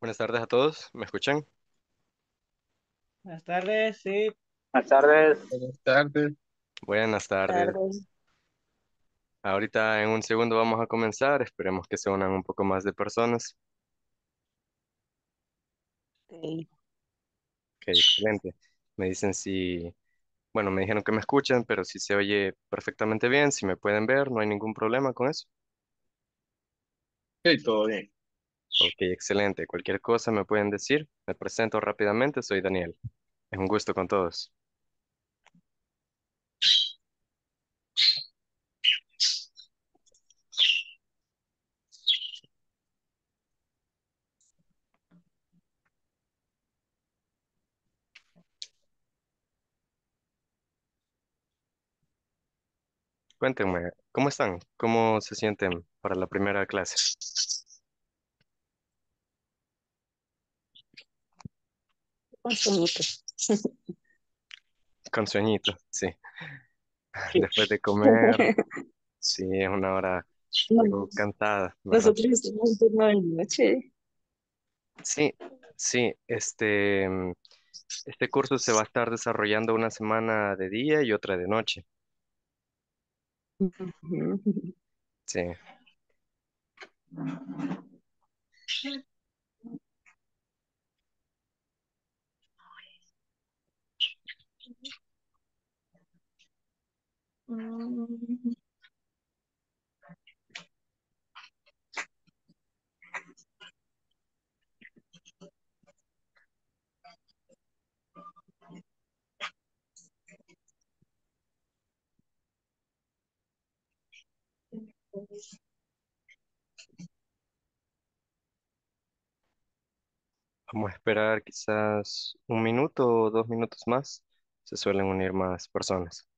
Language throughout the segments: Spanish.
Buenas tardes a todos, ¿me escuchan? Buenas tardes, sí. Buenas tardes. Buenas tardes. Buenas tardes. Ahorita en un segundo vamos a comenzar, esperemos que se unan un poco más de personas. Sí. Ok, excelente. Me dicen si, bueno, me dijeron que me escuchan, pero si se oye perfectamente bien, si me pueden ver, no hay ningún problema con eso. Sí, todo bien. Ok, excelente. Cualquier cosa me pueden decir. Me presento rápidamente, soy Daniel. Es un gusto con todos. Cuéntenme, ¿cómo están? ¿Cómo se sienten para la primera clase? con sueñito Con sueñito, sí. Después de comer, sí, es una hora cantada encantada. Nosotros estamos Sí, sí, este, este curso se va a estar desarrollando una semana de día y otra de noche. Sí. Vamos a esperar quizás un minuto o dos minutos más. Se suelen unir más personas.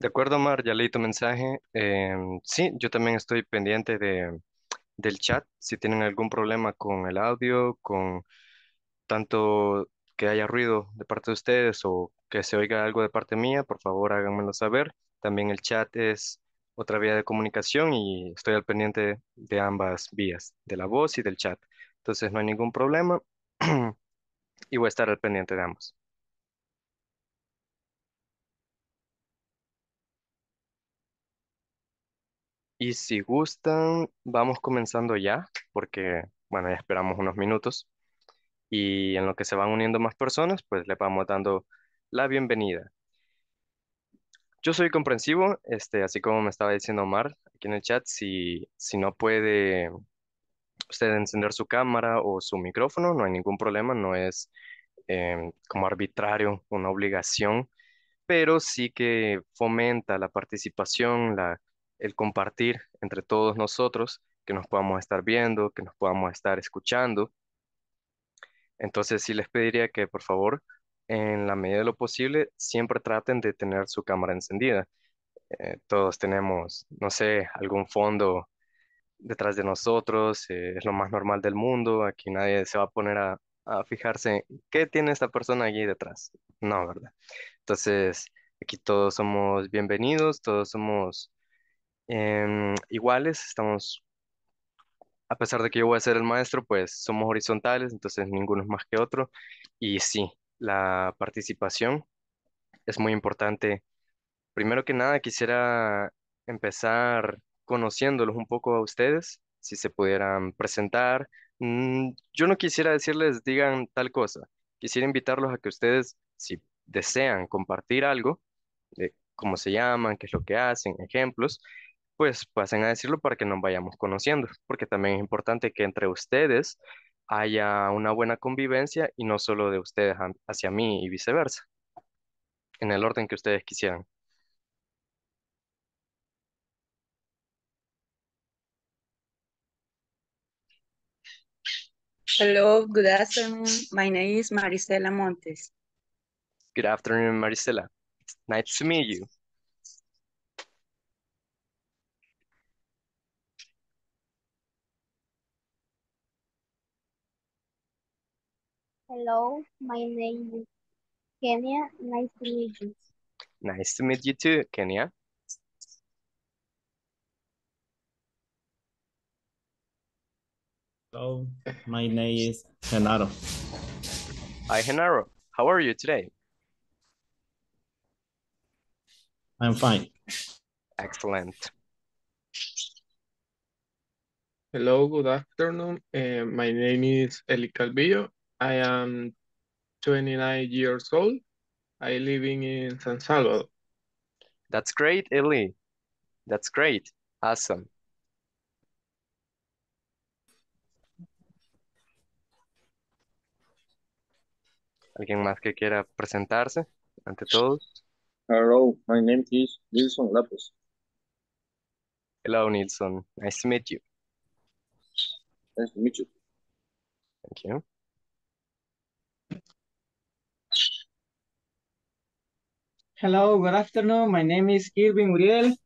De acuerdo, Mar, ya leí tu mensaje. Em, sí, yo también estoy pendiente de, del chat. Si tienen algún problema con el audio, con tanto que haya ruido de parte de ustedes o que se oiga algo de parte mía, por favor háganmelo saber. También el chat es otra vía de comunicación y estoy al pendiente de ambas vías, de la voz y del chat. Entonces no hay ningún problema y voy a estar al pendiente de ambos. Y si gustan, vamos comenzando ya, porque, bueno, ya esperamos unos minutos. Y en lo que se van uniendo más personas, pues le vamos dando la bienvenida. Yo soy comprensivo, este, así como me estaba diciendo Omar aquí en el chat, si, si no puede usted encender su cámara o su micrófono, no hay ningún problema, no es em, como arbitrario, una obligación, pero sí que fomenta la participación, la el compartir entre todos nosotros, que nos podamos estar viendo, que nos podamos estar escuchando. Entonces sí les pediría que por favor, en la medida de lo posible, siempre traten de tener su cámara encendida. Eh, todos tenemos, no sé, algún fondo detrás de nosotros, eh, es lo más normal del mundo, aquí nadie se va a poner a, a fijarse qué tiene esta persona allí detrás. No, ¿verdad? Entonces, aquí todos somos bienvenidos, todos somos Em, iguales, estamos, a pesar de que yo voy a ser el maestro, pues somos horizontales, entonces ninguno es más que otro. Y sí, la participación es muy importante. Primero que nada, quisiera empezar conociéndolos un poco a ustedes, si se pudieran presentar. Mm, yo no quisiera decirles digan tal cosa, quisiera invitarlos a que ustedes, si desean compartir algo, de cómo se llaman, qué es lo que hacen, ejemplos, pues pasen a decirlo para que nos vayamos conociendo, porque también es importante que entre ustedes haya una buena convivencia y no solo de ustedes hacia mí y viceversa, en el orden que ustedes quisieran. Hello, good afternoon. My name is Maricela Montes. Good afternoon, Maricela. nice to meet you. Hello, my name is Kenya. Nice to meet you. Nice to meet you too, Kenya. Hello, my name is Genaro. Hi, Genaro. How are you today? I'm fine. Excellent. Hello, good afternoon. Uh, my name is Eli Calvillo. I am 29 years old. I living in San Salvador. That's great, Eli. That's great. Awesome. ¿Alguien más que quiera presentarse ante todos? Hello, my name is Nilson Lapus. Hello, Nilson. Nice to meet you. Nice to meet you. Thank you. Hello, good afternoon. My name is Irvin Uriel.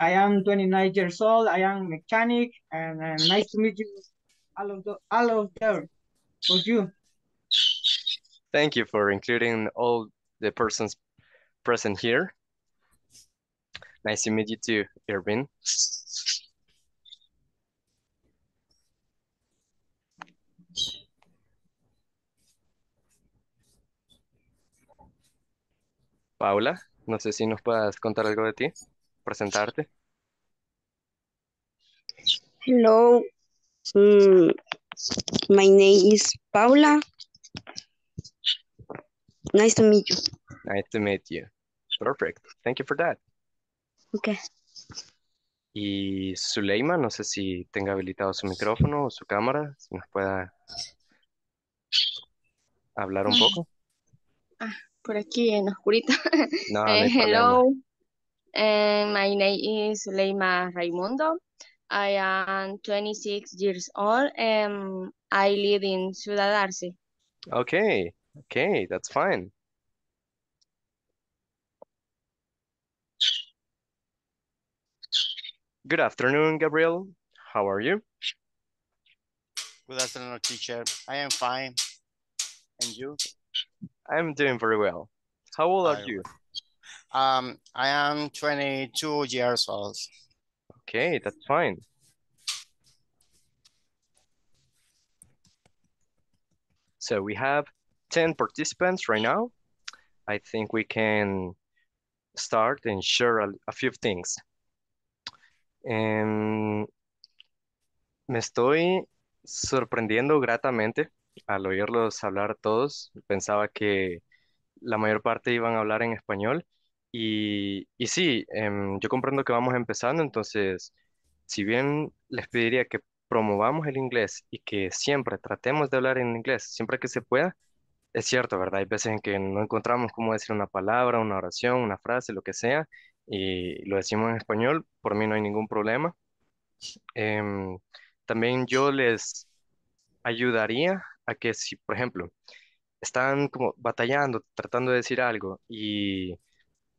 I am 29 years old. I am mechanic, and uh, nice to meet you, all of the, all of for you. Thank you for including all the persons present here. Nice to meet you too, Irvin. Paula, no sé si nos puedas contar algo de ti, presentarte. Hello, mm, my name is Paula. Nice to meet you. Nice to meet you. Perfect. Thank you for that. Okay. Y Zuleima, no sé si tenga habilitado su micrófono o su cámara, si nos pueda hablar un ah. poco. Ah. por aquí en oscurita. No, no eh, hello, uh, my name is Leima Raimundo. I am 26 years old and I live in Ciudad Arce. Okay, okay, that's fine. Good afternoon, Gabriel. How are you? Good afternoon, teacher. I am fine. And you? I'm doing very well. How old are I, you? Um, I am 22 years old. Okay, that's fine. So we have 10 participants right now. I think we can start and share a, a few things. Um, me estoy sorprendiendo gratamente al oírlos hablar todos, pensaba que la mayor parte iban a hablar en español. Y, y sí, em, yo comprendo que vamos empezando, entonces, si bien les pediría que promovamos el inglés y que siempre tratemos de hablar en inglés, siempre que se pueda, es cierto, ¿verdad? Hay veces en que no encontramos cómo decir una palabra, una oración, una frase, lo que sea, y lo decimos en español, por mí no hay ningún problema. Em, también yo les ayudaría a que si, por ejemplo, están como batallando, tratando de decir algo y,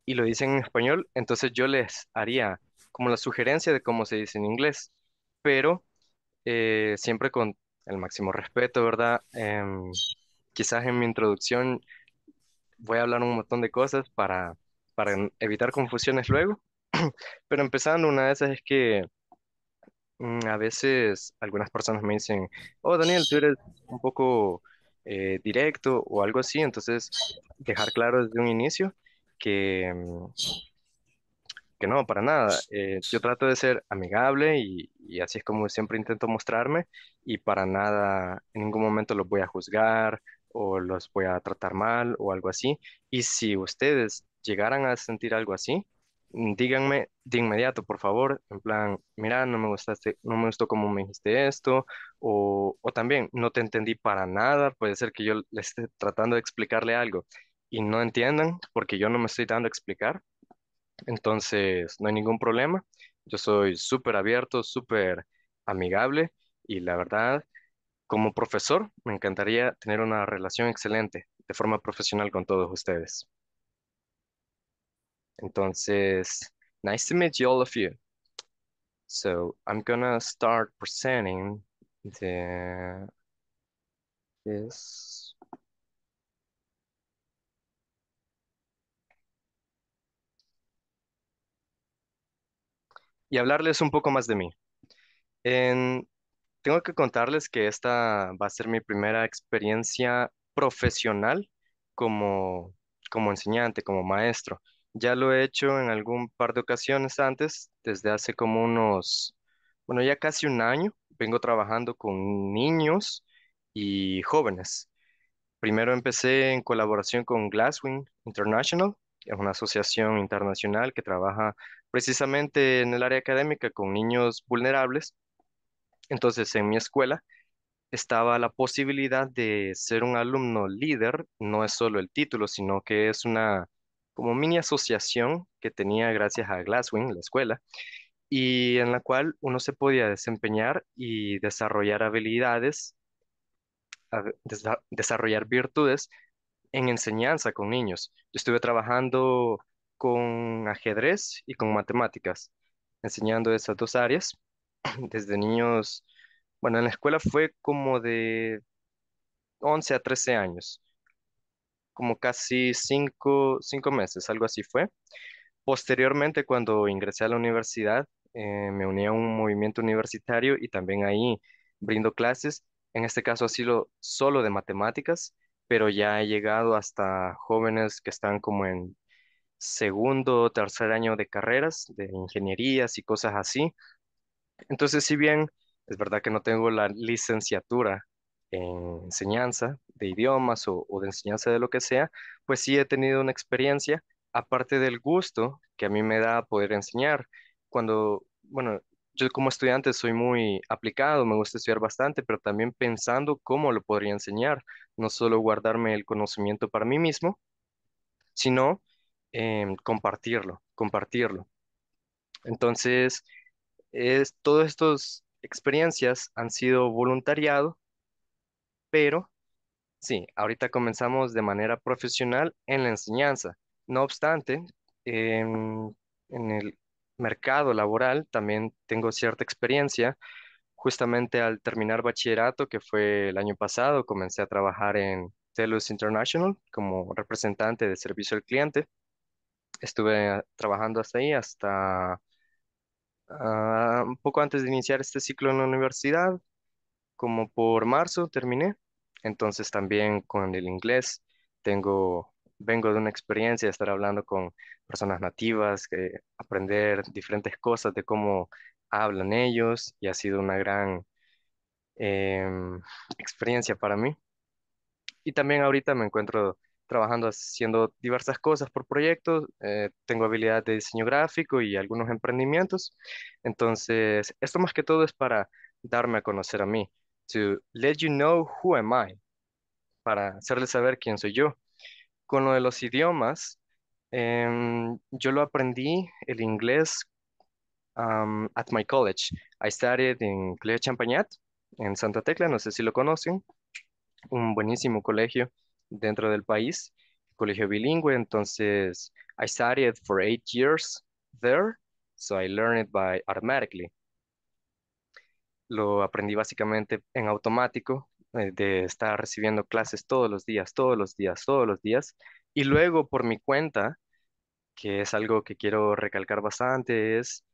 lo dicen en español, entonces yo les haría como la sugerencia de cómo se dice en inglés, pero eh, siempre con el máximo respeto, ¿verdad? Em, quizás en mi introducción voy a hablar un montón de cosas para, para evitar confusiones luego, pero empezando una de esas es que Mm, a veces algunas personas me dicen, oh Daniel, tú eres un poco eh, directo o algo así, entonces dejar claro desde un inicio que, mm, que no, para nada. Eh, yo trato de ser amigable y, y así es como siempre intento mostrarme y para nada, en ningún momento los voy a juzgar o los voy a tratar mal o algo así. Y si ustedes llegaran a sentir algo así, Mm, díganme de inmediato, por favor, en plan, mira, no me gustaste, no me gustó cómo me dijiste esto, o, o también, no te entendí para nada, puede ser que yo le esté tratando de explicarle algo y no entiendan porque yo no me estoy dando a explicar, entonces no hay ningún problema, yo soy súper abierto, súper amigable y la verdad, como profesor, me encantaría tener una relación excelente de forma profesional con todos ustedes. Entonces, nice to meet you, all of you. So I'm gonna start presenting the this. Y hablarles un poco más de mí. tengo que contarles que esta va a ser mi primera experiencia profesional como, como enseñante, como maestro. Ya lo he hecho en algún par de ocasiones antes, desde hace como unos, bueno, ya casi un año, vengo trabajando con niños y jóvenes. Primero empecé en colaboración con Glasswing International, es una asociación internacional que trabaja precisamente en el área académica con niños vulnerables. Entonces, en mi escuela estaba la posibilidad de ser un alumno líder, no es solo el título, sino que es una como mini asociación que tenía gracias a Glasswing, la escuela, y en la cual uno se podía desempeñar y desarrollar habilidades, desarrollar virtudes en enseñanza con niños. Yo estuve trabajando con ajedrez y con matemáticas, enseñando esas dos áreas desde niños, bueno, en la escuela fue como de 11 a 13 años como casi cinco, meses, algo así fue. Posteriormente, cuando ingresé a la universidad, eh, me uní a un movimiento universitario y también ahí brindo clases, en este caso así lo, solo de matemáticas, pero ya he llegado hasta jóvenes que están como en segundo o tercer año de carreras, de ingenierías y cosas así. Entonces, si bien es verdad que no tengo la licenciatura enseñanza de idiomas o, de enseñanza de lo que sea, pues sí he tenido una experiencia, aparte del gusto que a mí me da poder enseñar. Cuando, bueno, yo como estudiante soy muy aplicado, me gusta estudiar bastante, pero también pensando cómo lo podría enseñar, no solo guardarme el conocimiento para mí mismo, sino em, compartirlo, compartirlo. Entonces, es, todas estas experiencias han sido voluntariado pero sí, ahorita comenzamos de manera profesional en la enseñanza. No obstante, em, en, el mercado laboral también tengo cierta experiencia. Justamente al terminar bachillerato, que fue el año pasado, comencé a trabajar en Telus International como representante de servicio al cliente. Estuve trabajando hasta ahí, hasta ah, un poco antes de iniciar este ciclo en la universidad. Como por marzo terminé entonces también con el inglés tengo, vengo de una experiencia de estar hablando con personas nativas, que aprender diferentes cosas de cómo hablan ellos y ha sido una gran em, experiencia para mí. Y también ahorita me encuentro trabajando haciendo diversas cosas por proyectos, eh, tengo habilidad de diseño gráfico y algunos emprendimientos, entonces esto más que todo es para darme a conocer a mí, to let you know who am I, para hacerles saber quién soy yo. Con lo de los idiomas, em, yo lo aprendí, el inglés, um, at my college. I studied in Cleo Champagnat, en Santa Tecla, no sé si lo conocen, un buenísimo colegio dentro del país, colegio bilingüe, entonces I studied for eight years there, so I learned it by automatically lo aprendí básicamente en automático, eh, de estar recibiendo clases todos los días, todos los días, todos los días. Y luego por mi cuenta, que es algo que quiero recalcar bastante, es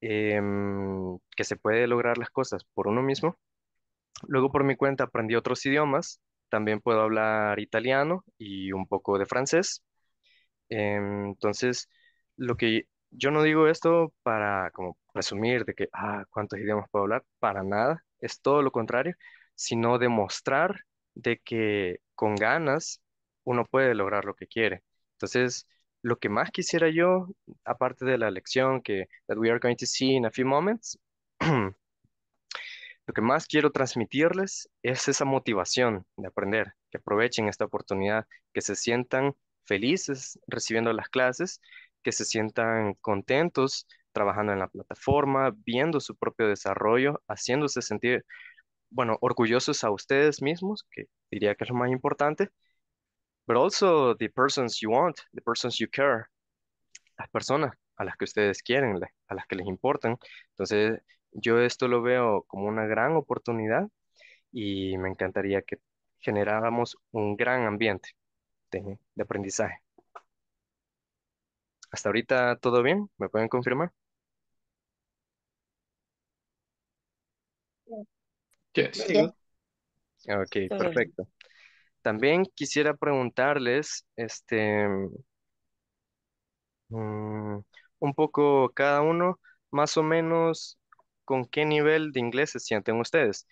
em, que se puede lograr las cosas por uno mismo. Luego por mi cuenta aprendí otros idiomas. También puedo hablar italiano y un poco de francés. Em, entonces, lo que yo no digo esto para como Resumir de que, ah, ¿cuántos idiomas puedo hablar? Para nada, es todo lo contrario, sino demostrar de que con ganas uno puede lograr lo que quiere. Entonces, lo que más quisiera yo, aparte de la lección que that we are going to see in a few moments, lo que más quiero transmitirles es esa motivación de aprender, que aprovechen esta oportunidad, que se sientan felices recibiendo las clases, que se sientan contentos trabajando en la plataforma, viendo su propio desarrollo, haciéndose sentir, bueno, orgullosos a ustedes mismos, que diría que es lo más importante, pero also the persons you want, the persons you care, las personas a las que ustedes quieren, a las que les importan. Entonces, yo esto lo veo como una gran oportunidad y me encantaría que generáramos un gran ambiente de aprendizaje. Hasta ahorita todo bien, ¿me pueden confirmar? sí Ok, perfecto. También quisiera preguntarles, este, mm, un poco cada uno, más o menos, con qué nivel de inglés se sienten ustedes.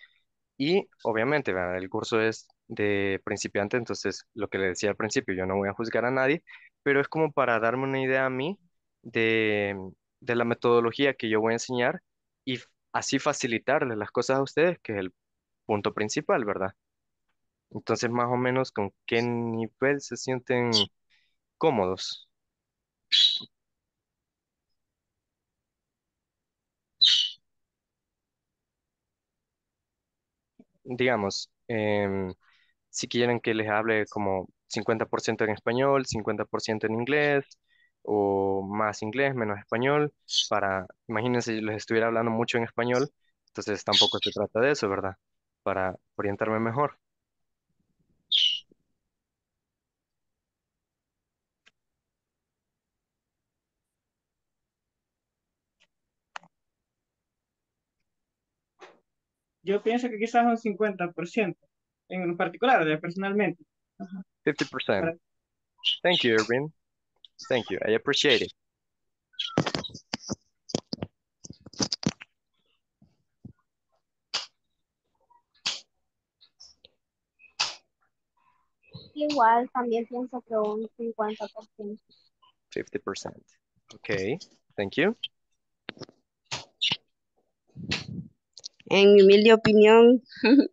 Y obviamente, el curso es de principiante, entonces lo que le decía al principio, yo no voy a juzgar a nadie, pero es como para darme una idea a mí de, de la metodología que yo voy a enseñar y así facilitarles las cosas a ustedes, que es el punto principal, ¿verdad? Entonces, más o menos, ¿con qué nivel se sienten cómodos? Digamos, em, si quieren que les hable como 50% en español, 50% en inglés, o más inglés, menos español, para, imagínense, les estuviera hablando mucho en español, entonces tampoco se trata de eso, ¿verdad? para orientarme mejor. Yo pienso que quizás un 50% en particular, personalmente. 50%. Thank you, Irving. Thank you. I appreciate it. Igual, también pienso que un 50%. 50%. Ok, thank you. En mi humilde opinión,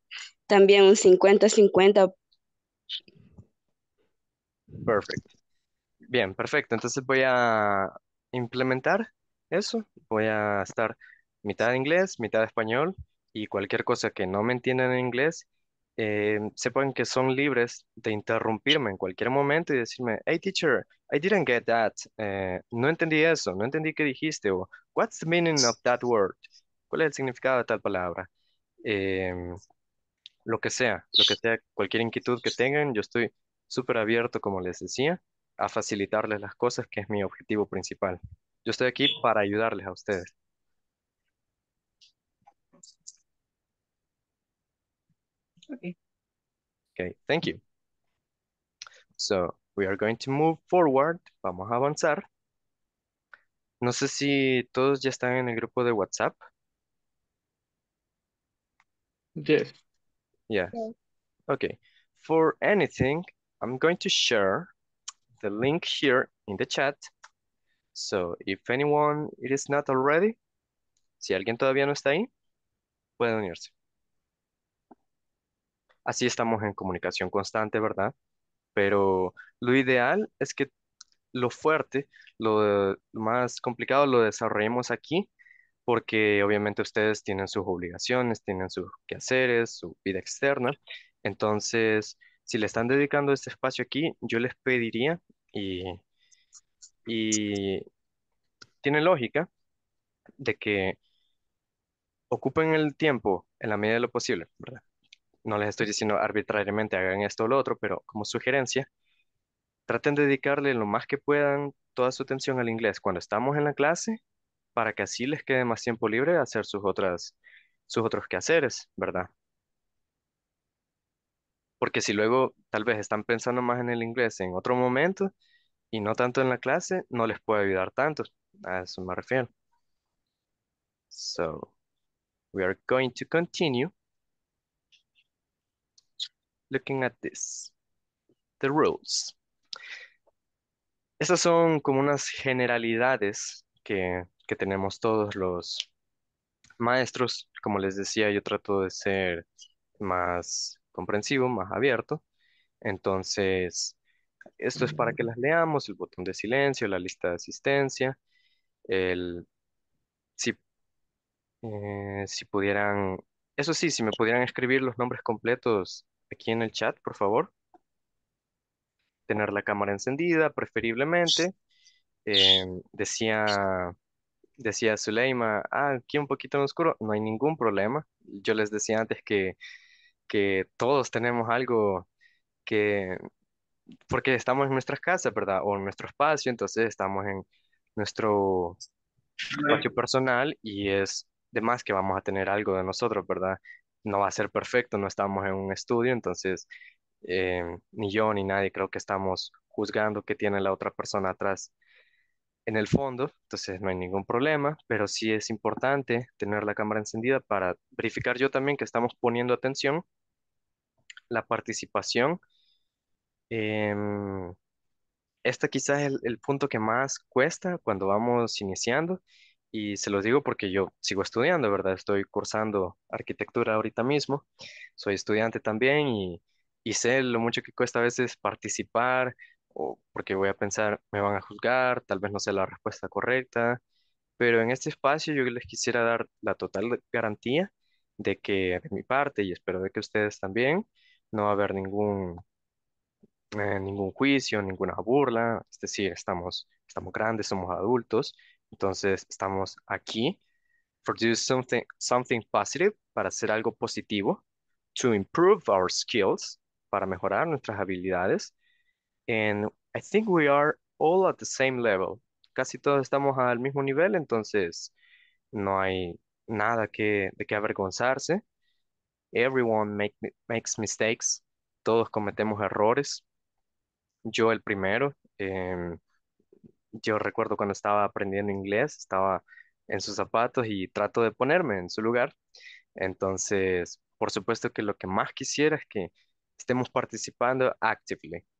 también un 50-50. Perfecto. Bien, perfecto. Entonces voy a implementar eso. Voy a estar mitad inglés, mitad español y cualquier cosa que no me entiendan en inglés, eh, sepan que son libres de interrumpirme en cualquier momento y decirme, hey teacher, I didn't get that, eh, no entendí eso, no entendí qué dijiste, o what's the meaning of that word, cuál es el significado de tal palabra, em, lo que sea, lo que sea, cualquier inquietud que tengan, yo estoy súper abierto, como les decía, a facilitarles las cosas, que es mi objetivo principal. Yo estoy aquí para ayudarles a ustedes. Okay. Okay, thank you. So we are going to move forward. Vamos a avanzar. No sé si todos ya están en el grupo de WhatsApp. Yes. Yes. yes. Okay. For anything, I'm going to share the link here in the chat. So if anyone it is not already, si alguien todavía no está ahí, pueden unirse. así estamos en comunicación constante, ¿verdad? Pero lo ideal es que lo fuerte, lo, más complicado lo desarrollemos aquí, porque obviamente ustedes tienen sus obligaciones, tienen sus quehaceres, su vida externa. Entonces, si le están dedicando este espacio aquí, yo les pediría y tiene lógica de que ocupen el tiempo en la medida de lo posible, ¿verdad? no les estoy diciendo arbitrariamente hagan esto o lo otro, pero como sugerencia, traten de dedicarle lo más que puedan toda su atención al inglés cuando estamos en la clase para que así les quede más tiempo libre a hacer sus otras sus otros quehaceres, ¿verdad? Porque si luego tal vez están pensando más en el inglés en otro momento y no tanto en la clase, no les puede ayudar tanto. A eso me refiero. So, we are going to continue looking at this. The rules. Estas son como unas generalidades que, tenemos todos los maestros. Como les decía, yo trato de ser más comprensivo, más abierto. Entonces, esto es para que las leamos, el botón de silencio, la lista de asistencia, el, si, eh, si pudieran, eso sí, si me pudieran escribir los nombres completos aquí en el chat, por favor. Tener la cámara encendida, preferiblemente. Em, decía, decía Zuleima, ah, aquí un poquito en oscuro, no hay ningún problema. Yo les decía antes que, que todos tenemos algo que, porque estamos en nuestras casas, ¿verdad? O en nuestro espacio, entonces estamos en nuestro espacio personal y es de más que vamos a tener algo de nosotros, ¿verdad? no va a ser perfecto, no estamos en un estudio, entonces em, ni yo ni nadie creo que estamos juzgando qué tiene la otra persona atrás en el fondo, entonces no hay ningún problema, pero sí es importante tener la cámara encendida para verificar yo también que estamos poniendo atención, la participación. Eh, este quizás es el punto que más cuesta cuando vamos iniciando y se los digo porque yo sigo estudiando, ¿verdad? Estoy cursando arquitectura ahorita mismo, soy estudiante también y, y sé lo mucho que cuesta a veces participar o porque voy a pensar, me van a juzgar, tal vez no sea la respuesta correcta, pero en este espacio yo les quisiera dar la total garantía de que de mi parte, y espero de que ustedes también, no va a haber ningún, eh, ningún juicio, ninguna burla, es decir, estamos, estamos grandes, somos adultos entonces estamos aquí something, something positive, para hacer algo positivo, to improve our skills, para mejorar nuestras habilidades. And I think we are all at the same level. Casi todos estamos al mismo nivel, entonces no hay nada que, de que avergonzarse. Everyone make, makes mistakes. Todos cometemos errores. Yo el primero. Eh, yo recuerdo cuando estaba aprendiendo inglés, estaba en sus zapatos y trato de ponerme en su lugar. Entonces, por supuesto que lo que más quisiera es que estemos participando activamente,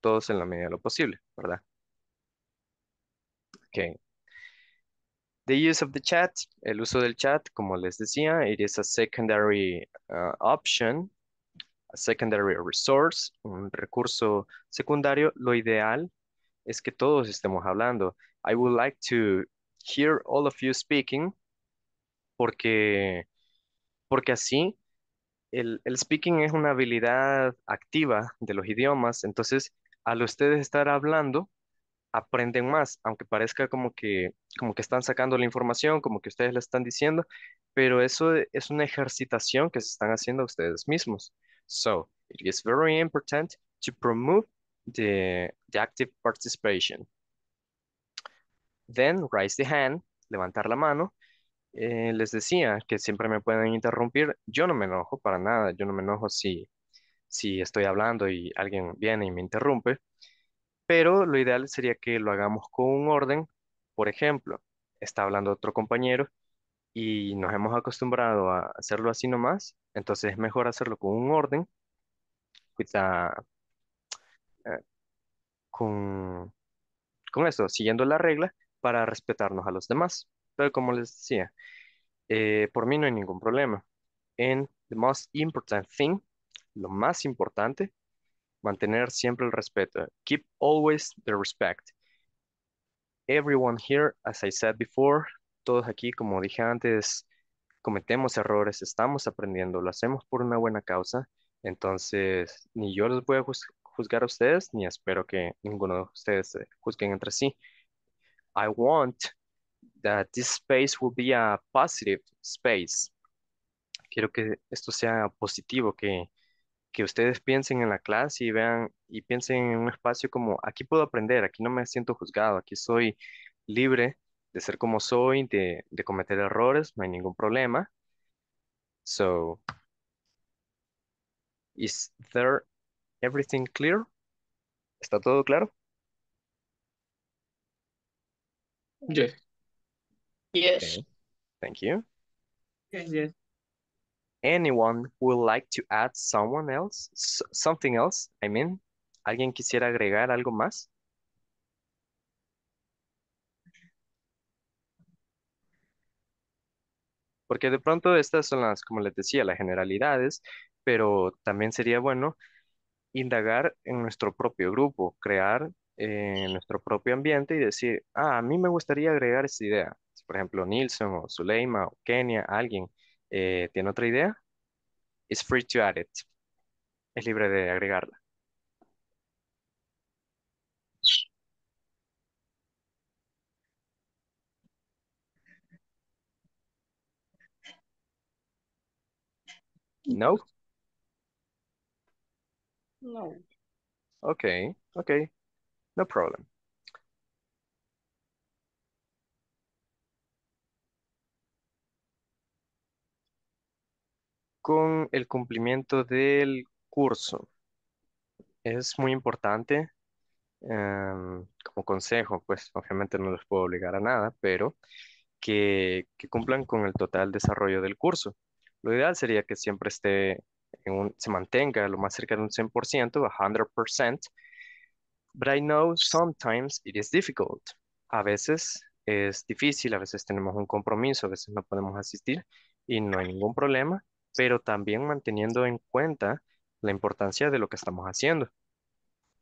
todos en la medida de lo posible, ¿verdad? Ok. The use of the chat, el uso del chat, como les decía, it is a secondary uh, option, a secondary resource, un recurso secundario. Lo ideal es que todos estemos hablando. I would like to hear all of you speaking porque, porque así el, el speaking es una habilidad activa de los idiomas, entonces al ustedes estar hablando, aprenden más, aunque parezca como que, como que están sacando la información, como que ustedes la están diciendo, pero eso es una ejercitación que se están haciendo ustedes mismos. So, it is very important to promote de active participation. Then, raise the hand, levantar la mano. Eh, les decía que siempre me pueden interrumpir. Yo no me enojo para nada. Yo no me enojo si, si estoy hablando y alguien viene y me interrumpe. Pero lo ideal sería que lo hagamos con un orden. Por ejemplo, está hablando otro compañero y nos hemos acostumbrado a hacerlo así nomás. Entonces es mejor hacerlo con un orden. With eh, con, con esto, siguiendo la regla para respetarnos a los demás. Pero como les decía, eh, por mí no hay ningún problema. En the most important thing, lo más importante, mantener siempre el respeto. Keep always the respect. Everyone here, as I said before, todos aquí, como dije antes, cometemos errores, estamos aprendiendo, lo hacemos por una buena causa. Entonces, ni yo los voy a juzgar a ustedes, ni espero que ninguno de ustedes eh, juzguen entre sí. I want that this space will be a positive space. Quiero que esto sea positivo, que, ustedes piensen en la clase y vean y piensen en un espacio como aquí puedo aprender, aquí no me siento juzgado, aquí soy libre de ser como soy, de, de cometer errores, no hay ningún problema. So, is there Everything clear? ¿Está todo claro? Yes. Yes. Thank you. yes. Anyone would like to add someone else? something else, I mean. ¿Alguien quisiera agregar algo más? Porque de pronto estas son las, como les decía, las generalidades, pero también sería bueno indagar en nuestro propio grupo, crear en eh, nuestro propio ambiente y decir, ah, a mí me gustaría agregar esa idea. por ejemplo, Nilsson o Zuleima o Kenia, alguien, eh, ¿tiene otra idea? It's free to add it. Es libre de agregarla. No. No. Okay, okay, no problem. Con el cumplimiento del curso. Es muy importante em, como consejo, pues obviamente no les puedo obligar a nada, pero que, que cumplan con el total desarrollo del curso. Lo ideal sería que siempre esté se mantenga lo más cerca de un 100%, a 100%. But I know sometimes it is difficult. A veces es difícil, a veces tenemos un compromiso, a veces no podemos asistir y no hay ningún problema, pero también manteniendo en cuenta la importancia de lo que estamos haciendo.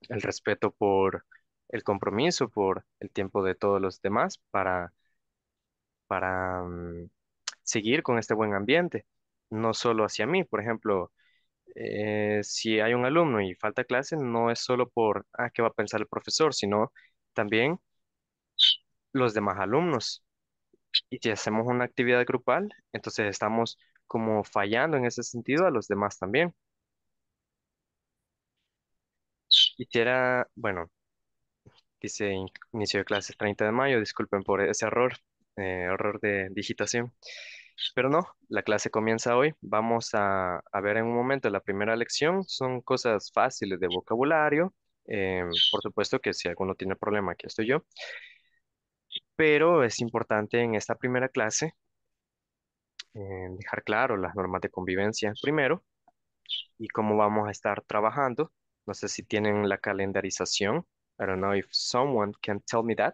El respeto por el compromiso, por el tiempo de todos los demás para, para mm, seguir con este buen ambiente no solo hacia mí. Por ejemplo, eh, si hay un alumno y falta clase, no es solo por, a ah, ¿qué va a pensar el profesor? Sino también los demás alumnos. Y si hacemos una actividad grupal, entonces estamos como fallando en ese sentido a los demás también. y era, bueno, dice inicio de clases 30 de mayo, disculpen por ese error, eh, error de digitación. Pero no, la clase comienza hoy. Vamos a, ver en un momento la primera lección. Son cosas fáciles de vocabulario. Eh, por supuesto que si alguno tiene problema, aquí estoy yo. Pero es importante en esta primera clase eh, dejar claro las normas de convivencia primero y cómo vamos a estar trabajando. No sé si tienen la calendarización. I don't know if someone can tell me that.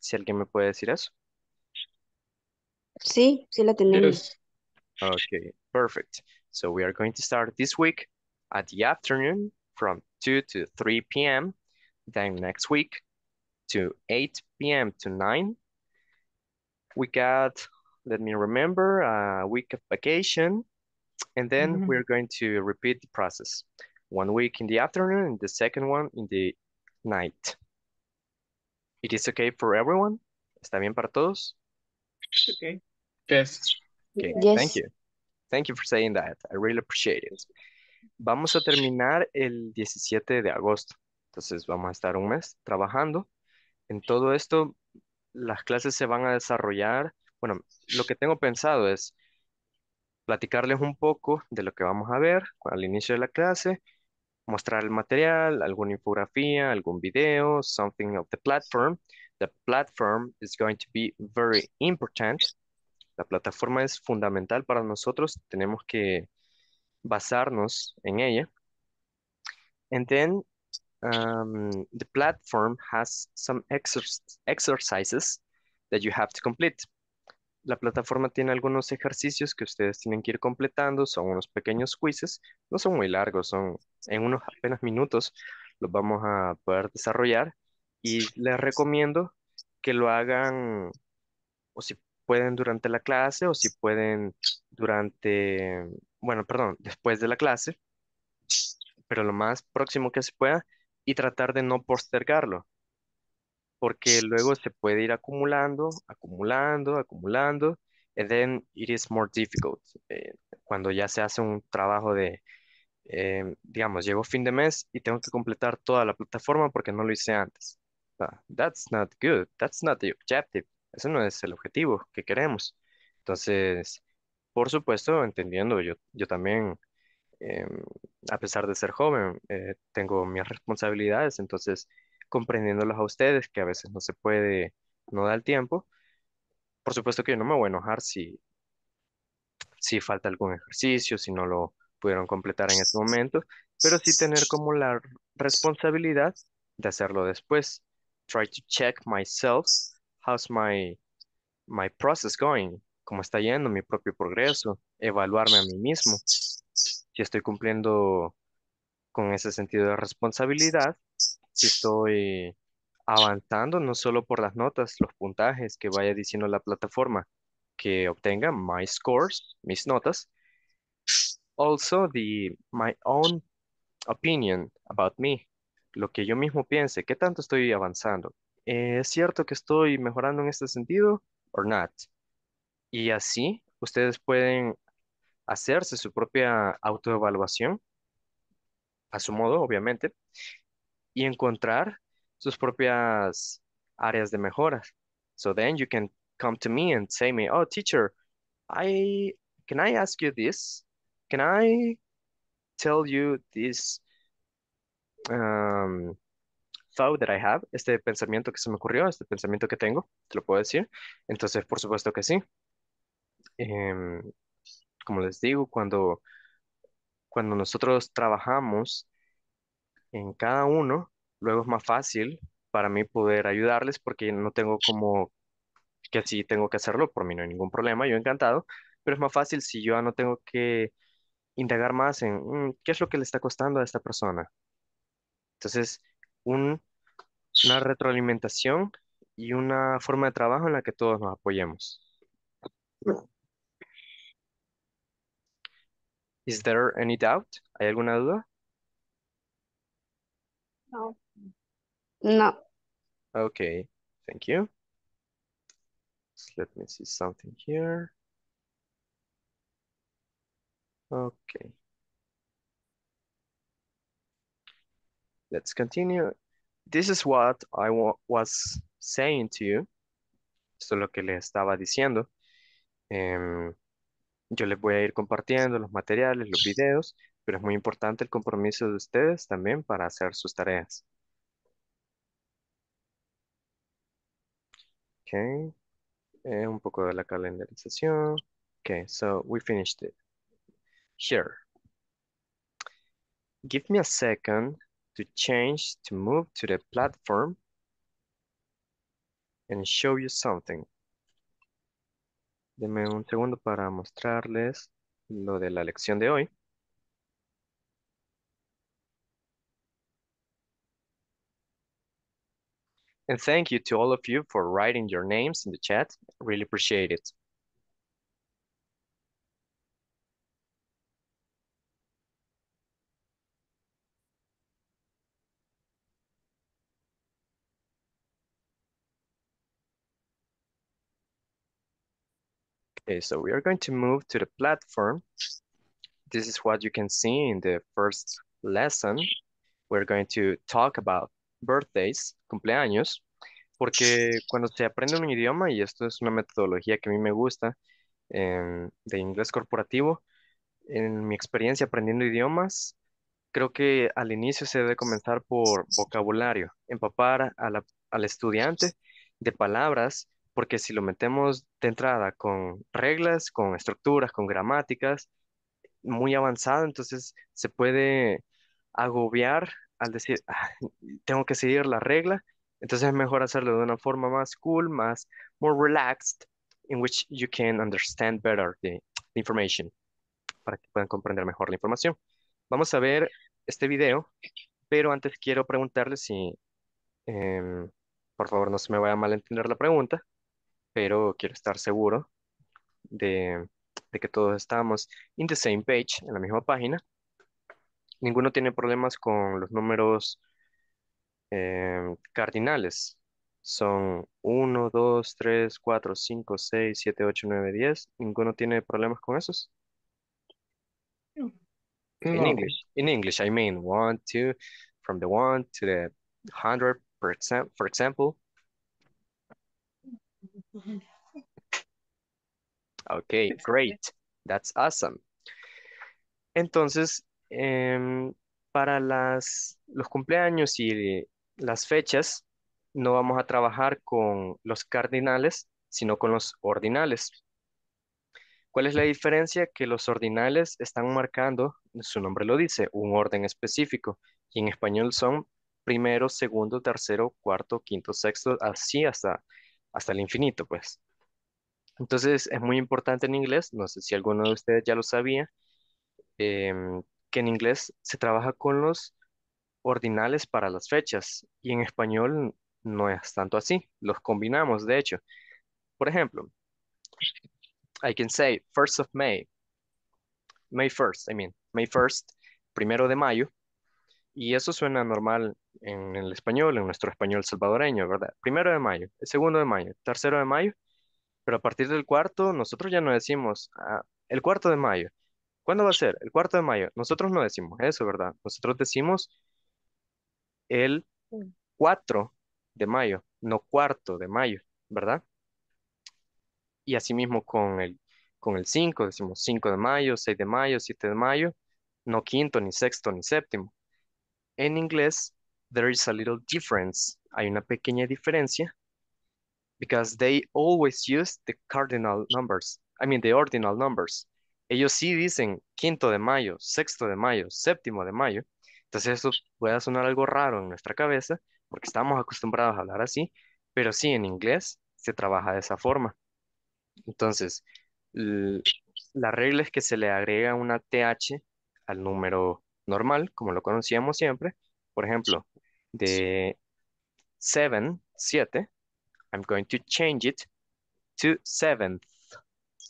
Si alguien me puede decir eso. Sí, sí la tenemos. Yes. Okay, perfect. So we are going to start this week at the afternoon from 2 to 3 p.m. Then next week to 8 p.m. to 9. We got, let me remember, a week of vacation. And then mm -hmm. we're going to repeat the process. One week in the afternoon and the second one in the night. It is okay for everyone? ¿Está bien para todos? Okay. Okay. Thank you. Thank for saying that. I really appreciate it. Vamos a terminar el 17 de agosto. Entonces vamos a estar un mes trabajando. En todo esto, las clases se van a desarrollar. Bueno, lo que tengo pensado es platicarles un poco de lo que vamos a ver al inicio de la clase mostrar el material, alguna infografía, algún video, something of the platform. The platform is going to be very important. La plataforma es fundamental para nosotros. Tenemos que basarnos en ella. And then um, the platform has some exercises that you have to complete. La plataforma tiene algunos ejercicios que ustedes tienen que ir completando, son unos pequeños quizzes, no son muy largos, son en unos apenas minutos los vamos a poder desarrollar y les recomiendo que lo hagan o si pueden durante la clase o si pueden durante, bueno, perdón, después de la clase, pero lo más próximo que se pueda y tratar de no postergarlo porque luego se puede ir acumulando, acumulando, acumulando, and then it is more difficult. Eh, cuando ya se hace un trabajo de, eh, digamos, llegó fin de mes y tengo que completar toda la plataforma porque no lo hice antes. Ah, that's not good. That's not the objective. Ese no es el objetivo que queremos. Entonces, por supuesto, entendiendo, yo, yo también, em, a pesar de ser joven, eh, tengo mis responsabilidades, entonces comprendiéndolos a ustedes, que a veces no se puede, no da el tiempo. Por supuesto que yo no me voy a enojar si, si falta algún ejercicio, si no lo pudieron completar en ese momento, pero sí tener como la responsabilidad de hacerlo después. Try to check myself, how's my, my process going, cómo está yendo mi propio progreso, evaluarme a mí mismo, si estoy cumpliendo con ese sentido de responsabilidad si estoy avanzando, no solo por las notas, los puntajes que vaya diciendo la plataforma, que obtenga my scores, mis notas, also the my own opinion about me, lo que yo mismo piense, qué tanto estoy avanzando. Eh, ¿Es cierto que estoy mejorando en este sentido or not? Y así ustedes pueden hacerse su propia autoevaluación a su modo, obviamente, y encontrar sus propias áreas de mejora. So then you can come to me and say me, oh, teacher, I can I ask you this? Can I tell you this um, thought that I have? Este pensamiento que se me ocurrió, este pensamiento que tengo, ¿te lo puedo decir? Entonces, por supuesto que sí. Em, como les digo, cuando, cuando nosotros trabajamos en cada uno, luego es más fácil para mí poder ayudarles porque no tengo como que si tengo que hacerlo, por mí no hay ningún problema, yo encantado, pero es más fácil si yo no tengo que indagar más en mm, qué es lo que le está costando a esta persona. Entonces, una retroalimentación y una forma de trabajo en la que todos nos apoyemos. Is there any doubt? ¿Hay alguna duda? No. No. Okay, thank you. Let me see something here. Okay. Let's continue. This is what I was saying to you. Esto es lo que le estaba diciendo. Em, yo les voy a ir compartiendo los materiales, los videos pero es muy importante el compromiso de ustedes también para hacer sus tareas. Okay, eh, un poco de la calendarización. Ok. so we finished it. Here. Give me a second to change to move to the platform and show you something. Deme un segundo para mostrarles lo de la lección de hoy. And thank you to all of you for writing your names in the chat. Really appreciate it. Okay, so we are going to move to the platform. This is what you can see in the first lesson. We're going to talk about birthdays, cumpleaños, porque cuando se aprende un idioma, y esto es una metodología que a mí me gusta, em, de inglés corporativo, en mi experiencia aprendiendo idiomas, creo que al inicio se debe comenzar por vocabulario, empapar al estudiante de palabras, porque si lo metemos de entrada con reglas, con estructuras, con gramáticas, muy avanzado, entonces se puede agobiar al decir, ah, tengo que seguir la regla, entonces es mejor hacerlo de una forma más cool, más, more relaxed, in which you can understand better the, information, para que puedan comprender mejor la información. Vamos a ver este video, pero antes quiero preguntarle si, em, por favor no se me vaya a malentender la pregunta, pero quiero estar seguro de, que todos estamos in the same page, en la misma página, Ninguno tiene problemas con los números eh, cardinales. Son 1, 2, 3, 4, 5, 6, 7, 8, 9, 10. ¿Ninguno tiene problemas con esos? In English, in English, I mean one, two, from the one to the hundred for example. Okay, great. That's awesome. Entonces, Em, para las, los cumpleaños y las fechas, no vamos a trabajar con los cardinales, sino con los ordinales. ¿Cuál es la diferencia? Que los ordinales están marcando, su nombre lo dice, un orden específico. Y en español son primero, segundo, tercero, cuarto, quinto, sexto, así hasta, hasta el infinito, pues. Entonces es muy importante en inglés, no sé si alguno de ustedes ya lo sabía, eh, que en inglés se trabaja con los ordinales para las fechas y en español no es tanto así, los combinamos de hecho. Por ejemplo, I can say first of May, May 1st, I mean, May 1st, primero de mayo, y eso suena normal en el español, en nuestro español salvadoreño, ¿verdad? Primero de mayo, segundo de mayo, tercero de mayo, pero a partir del cuarto nosotros ya no decimos ah, el cuarto de mayo, ¿Cuándo va a ser? El cuarto de mayo. Nosotros no decimos eso, ¿verdad? Nosotros decimos el 4 mm. de mayo, no cuarto de mayo, ¿verdad? Y asimismo con el, con el 5, decimos 5 de mayo, 6 de mayo, 7 de mayo, no quinto, ni sexto, ni séptimo. En inglés, there is a little difference. Hay una pequeña diferencia because they always use the cardinal numbers. I mean, the ordinal numbers ellos sí dicen quinto de mayo, sexto de mayo, séptimo de mayo. Entonces eso puede sonar algo raro en nuestra cabeza porque estamos acostumbrados a hablar así, pero sí en inglés se trabaja de esa forma. Entonces, la regla es que se le agrega una TH al número normal, como lo conocíamos siempre. Por ejemplo, de 7, 7, I'm going to change it to seventh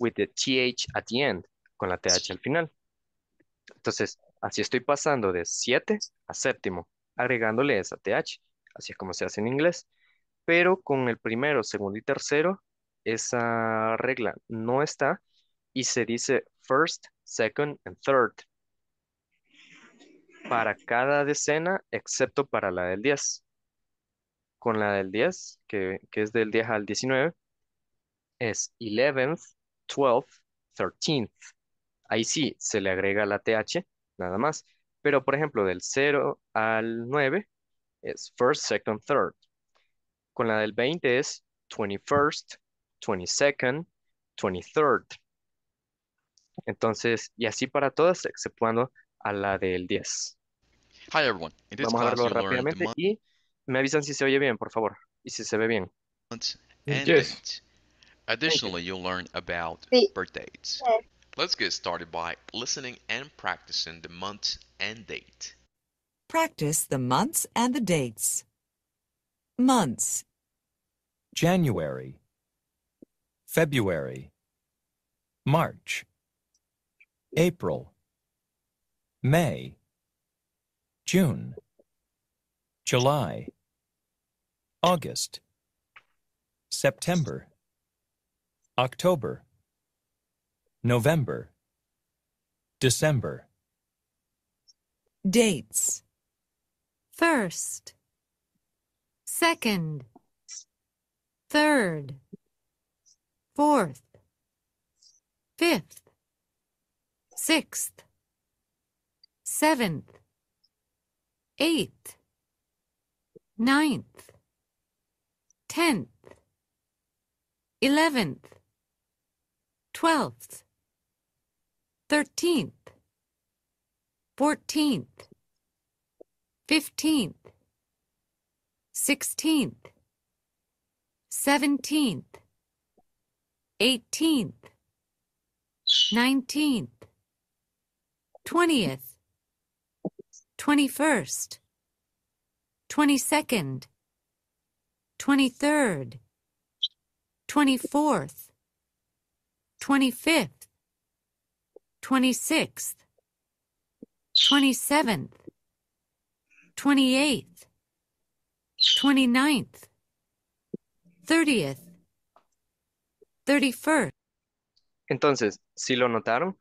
with the TH at the end con la TH al final. Entonces, así estoy pasando de 7 a séptimo, agregándole esa TH. Así es como se hace en inglés. Pero con el primero, segundo y tercero, esa regla no está y se dice first, second and third para cada decena excepto para la del 10. Con la del 10, que, es del 10 al 19, es 11th, 12th, 13th. Ahí sí se le agrega la TH, nada más. Pero, por ejemplo, del 0 al 9 es first, second, third. Con la del 20 es 21st, 22nd, 23rd. Entonces, y así para todas, exceptuando a la del 10. Hi everyone. Vamos a verlo rápidamente y me avisan si se oye bien, por favor, y si se ve bien. Mm, Additionally, you'll learn about birth Let's get started by listening and practicing the months and date. Practice the months and the dates. Months January, February, March, April, May, June, July, August, September, October. November, December. Dates. First, second, third, fourth, fifth, sixth, seventh, eighth, ninth, tenth, eleventh, twelfth, thirteenth, fourteenth, fifteenth, sixteenth, seventeenth, eighteenth, nineteenth, twentieth, twenty-first, twenty-second, twenty-third, twenty-fourth, twenty-fifth, 26th, 27th, 28th, 29th, 30th, 31st. Entonces, si lo notaron,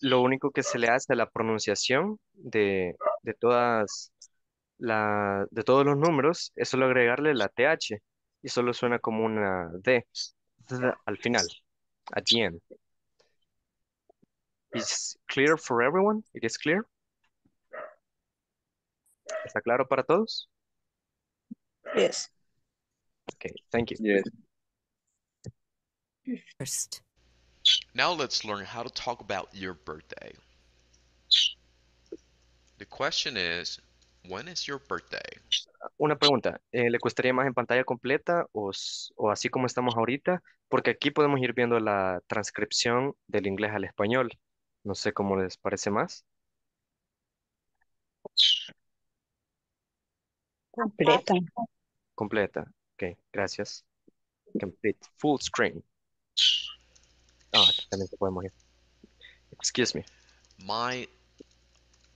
lo único que se le hace a la pronunciación de, todas la, de todos los números es solo agregarle la TH y solo suena como una D al final, a the It's clear for everyone? It is clear? ¿Está claro para todos? Yes. Okay, thank you. Yes. First. Now let's learn how to talk about your birthday. The question is, when is your birthday? Una pregunta, eh, ¿le gustaría más en pantalla completa o, o, así como estamos ahorita? Porque aquí podemos ir viendo la transcripción del inglés al español. No sé cómo les parece más. Completa. Completa. Ok, gracias. Complete. Full screen. Ah, también se puede morir. Excuse me. My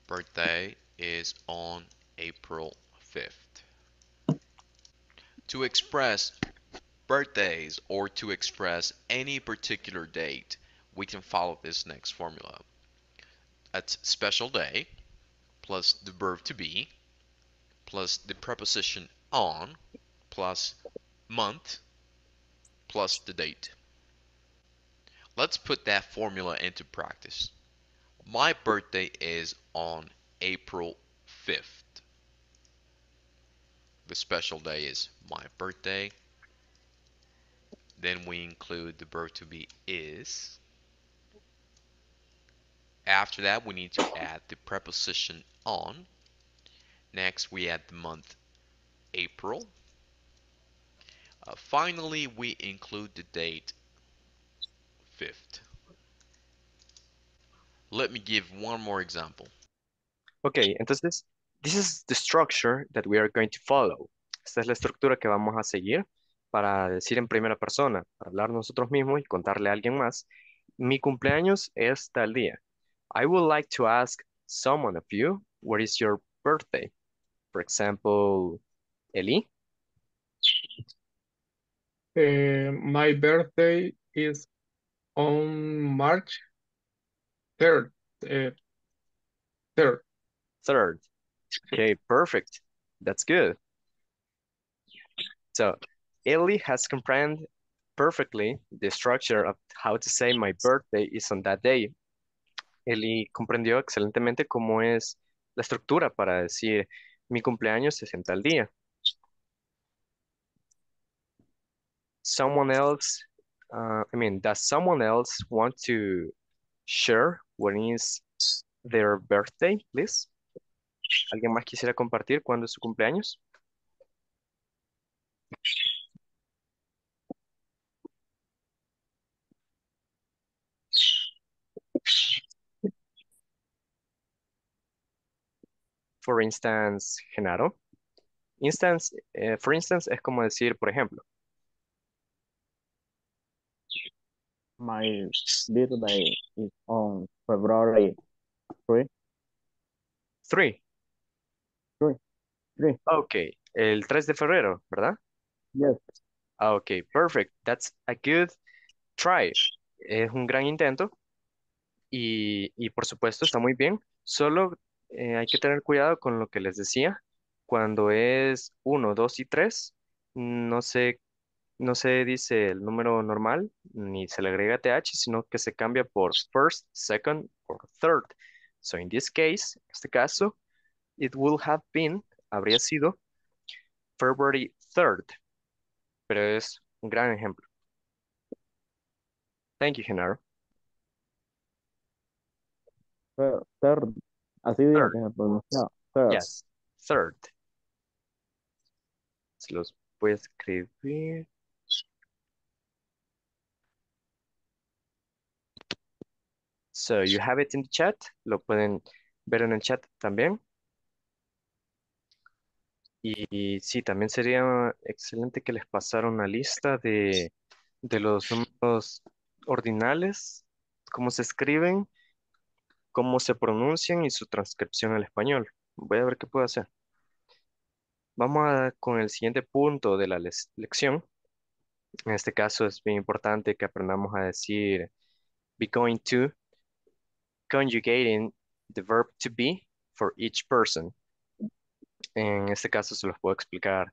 birthday is on April 5th. To express birthdays or to express any particular date we can follow this next formula. That's special day plus the verb to be plus the preposition on plus month plus the date. Let's put that formula into practice. My birthday is on April 5th. The special day is my birthday. Then we include the verb to be is. After that, we need to add the preposition on. Next, we add the month April. Uh, finally, we include the date 5th. Let me give one more example. Ok, entonces, this is the structure that we are going to follow. Esta es la estructura que vamos a seguir para decir en primera persona, para hablar nosotros mismos y contarle a alguien más, mi cumpleaños es tal día. I would like to ask someone of you, what is your birthday? For example, Eli? Uh, my birthday is on March 3rd. Uh, 3rd. 3rd. Okay, perfect. That's good. So, Ellie has comprehended perfectly the structure of how to say my birthday is on that day él comprendió excelentemente cómo es la estructura para decir mi cumpleaños se sienta al día. Someone else, uh, I mean, does someone else want to share when is their birthday, please? ¿Alguien más quisiera compartir cuándo es su cumpleaños? for instance, Genaro. Instance, eh, for instance, es como decir, por ejemplo. My birthday is on February 3. 3. 3. 3. Ok, el 3 de febrero, ¿verdad? Yes. Ah, ok, perfect. That's a good try. Es un gran intento. Y, y por supuesto está muy bien. Solo eh, hay que tener cuidado con lo que les decía. Cuando es 1, 2 y 3, no se, no se dice el número normal ni se le agrega th, sino que se cambia por first, second or third. So in this case, en este caso, it would have been, habría sido February 3rd. Pero es un gran ejemplo. Thank you, Genaro. Así third. Se los voy a escribir. So you have it in the chat. Lo pueden ver en el chat también. Y sí, también sería excelente que les pasara una lista de, de los números ordinales, cómo se escriben cómo se pronuncian y su transcripción al español. Voy a ver qué puedo hacer. Vamos con el siguiente punto de la lección. En este caso es bien importante que aprendamos a decir be going to, conjugating the verb to be for each person. En este caso se los puedo explicar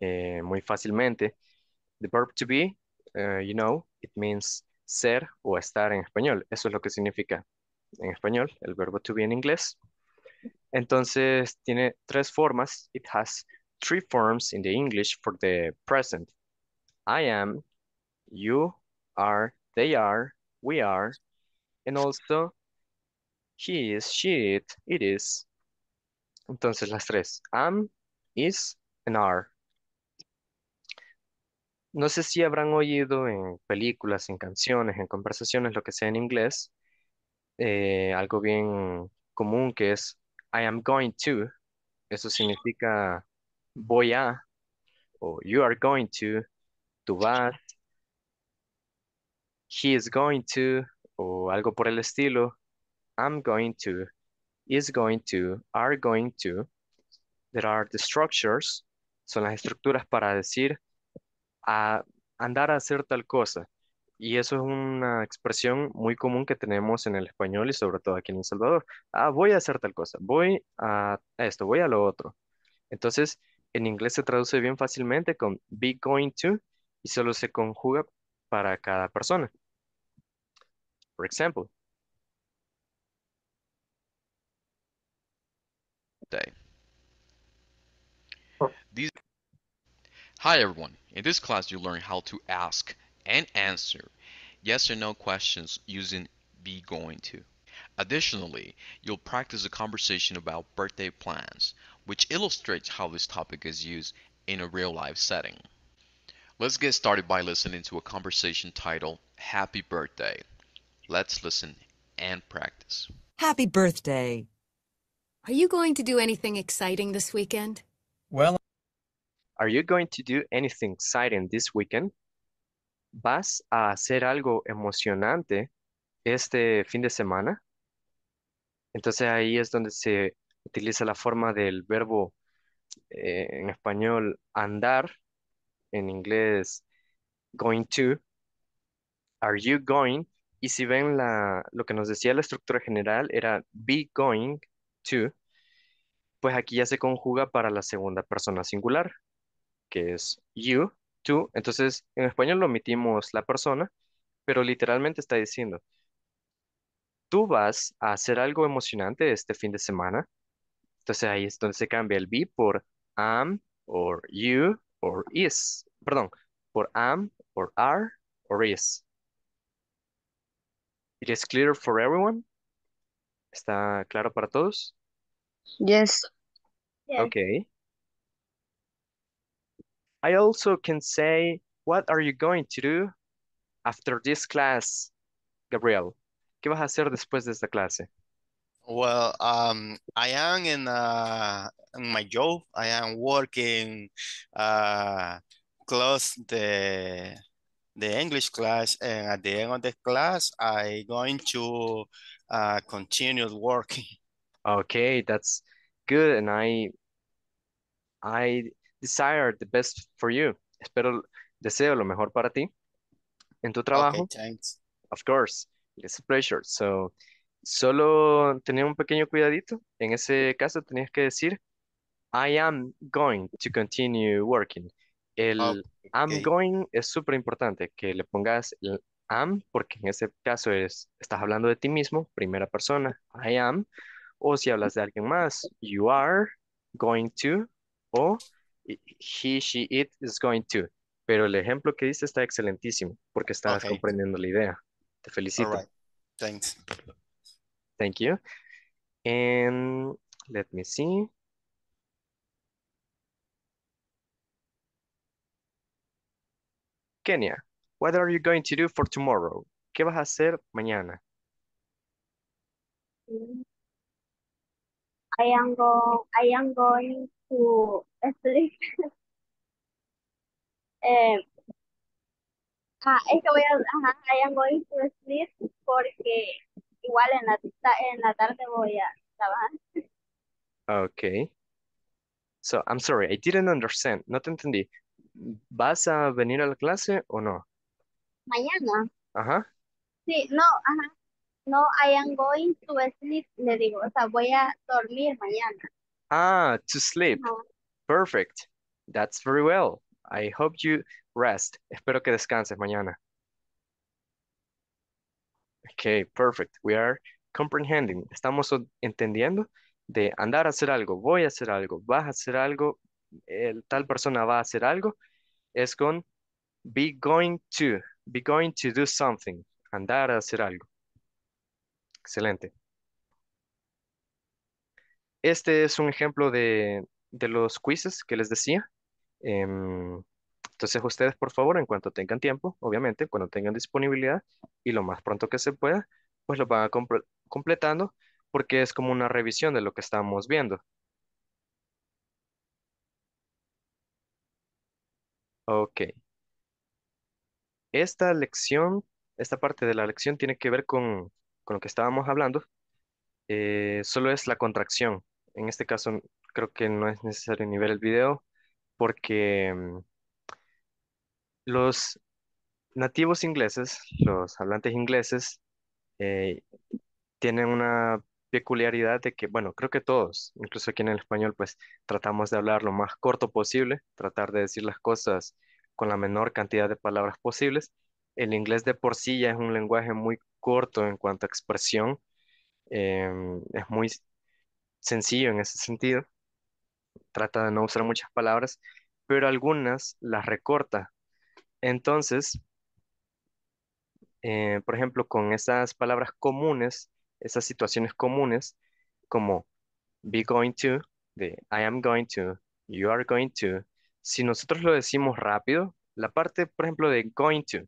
eh, muy fácilmente. The verb to be, eh, you know, it means ser o estar en español. Eso es lo que significa en español, el verbo to be en inglés. Entonces tiene tres formas. It has three forms in the English for the present. I am, you are, they are, we are, and also he is, she, it, it is. Entonces las tres, am, is, and are. No sé si habrán oído en películas, en canciones, en conversaciones, lo que sea en inglés, eh, algo bien común que es I am going to. Eso significa voy a o you are going to, tú vas, he is going to o algo por el estilo. I'm going to, is going to, are going to. There are the structures, son las estructuras para decir a andar a hacer tal cosa. Y eso es una expresión muy común que tenemos en el español y sobre todo aquí en El Salvador. Ah, voy a hacer tal cosa, voy a esto, voy a lo otro. Entonces, en inglés se traduce bien fácilmente con be going to y solo se conjuga para cada persona. Por ejemplo. Oh. Hi everyone. In this class you learn how to ask and answer yes or no questions using be going to. Additionally, you'll practice a conversation about birthday plans, which illustrates how this topic is used in a real-life setting. Let's get started by listening to a conversation titled Happy Birthday. Let's listen and practice. Happy birthday. Are you going to do anything exciting this weekend? Well, are you going to do anything exciting this weekend? ¿Vas a hacer algo emocionante este fin de semana? Entonces ahí es donde se utiliza la forma del verbo eh, en español andar, en inglés going to, are you going? Y si ven lo que nos decía la estructura general era be going to, pues aquí ya se conjuga para la segunda persona singular, que es you, entonces, en español lo omitimos la persona, pero literalmente está diciendo, tú vas a hacer algo emocionante este fin de semana. Entonces ahí es donde se cambia el be por am, or you, or is. Perdón, por am, or are, or is. It clear for everyone. ¿Está claro para todos? Yes. Ok. I also can say, what are you going to do after this class, Gabriel? ¿Qué vas a hacer después de esta clase? Well, um, I am in, uh, in, my job. I am working uh, close the the English class, and at the end of the class, I going to uh, continue working. Okay, that's good, and I I desire the best for you. Espero, deseo lo mejor para ti en tu trabajo. Of course, it's a pleasure. So, solo tener un pequeño cuidadito. En ese caso tenías que decir, I am going to continue working. El I'm going es súper importante que le pongas el am, porque en ese caso es, estás hablando de ti mismo, primera persona, I am, o si hablas de alguien más, you are going to, o he, she, it is going to. Pero el ejemplo que dice está excelentísimo porque estabas comprendiendo la idea. Te felicito. Thanks. Thank you. And let me see. Kenya what are you going to do for tomorrow? ¿Qué vas a hacer mañana? I am, I am going tu split eh, ah, es que voy a, ajá, I am going to sleep porque igual en la, en la tarde voy a trabajar. Ah, okay. So, I'm sorry, I didn't understand. No te entendí. ¿Vas a venir a la clase o no? Mañana. Ajá. Sí, no, ajá. No, I am going to sleep, le digo. O sea, voy a dormir mañana. Ah, to sleep. Perfect. That's very well. I hope you rest. Espero que descanses mañana. Okay, perfect. We are comprehending. Estamos entendiendo de andar a hacer algo, voy a hacer algo, vas a hacer algo, el, tal persona va a hacer algo, es con be going to, be going to do something, andar a hacer algo. Excelente. Este es un ejemplo de, de los quizzes que les decía. Em, entonces ustedes, por favor, en cuanto tengan tiempo, obviamente, cuando tengan disponibilidad y lo más pronto que se pueda, pues lo van completando porque es como una revisión de lo que estamos viendo. Ok. Esta lección, esta parte de la lección tiene que ver con, con lo que estábamos hablando. Eh, solo es la contracción en este caso creo que no es necesario ni ver el video porque mm, los nativos ingleses, los hablantes ingleses, eh, tienen una peculiaridad de que, bueno, creo que todos, incluso aquí en el español, pues tratamos de hablar lo más corto posible, tratar de decir las cosas con la menor cantidad de palabras posibles. El inglés de por sí ya es un lenguaje muy corto en cuanto a expresión, em, es muy sencillo en ese sentido. Trata de no usar muchas palabras, pero algunas las recorta. Entonces, por ejemplo, con esas palabras comunes, esas situaciones comunes, como be going to, de I am going to, you are going to, si nosotros lo decimos rápido, la parte, por ejemplo, de going to,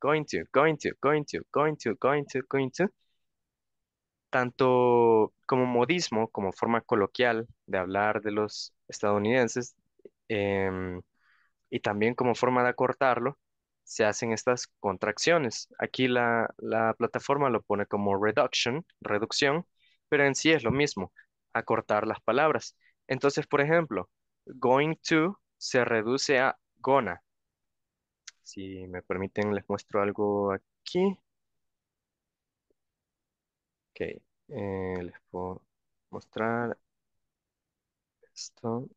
going to, going to, going to, going to, going to, going to tanto como modismo, como forma coloquial de hablar de los estadounidenses, em, y también como forma de acortarlo, se hacen estas contracciones. Aquí la, plataforma lo pone como reduction, reducción, pero en sí es lo mismo, acortar las palabras. Entonces, por ejemplo, going to se reduce a gonna. Si me permiten, les muestro algo aquí eh, les puedo mostrar esto.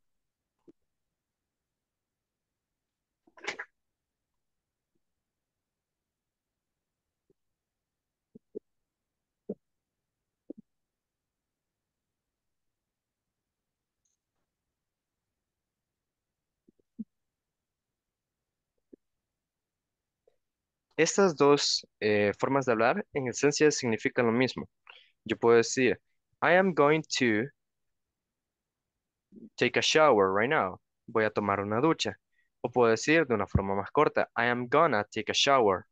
Estas dos eh, formas de hablar en esencia significan lo mismo. Yo puedo decir, I am going to take a shower right now. Voy a tomar una ducha. O puedo decir de una forma más corta, I am gonna take a shower.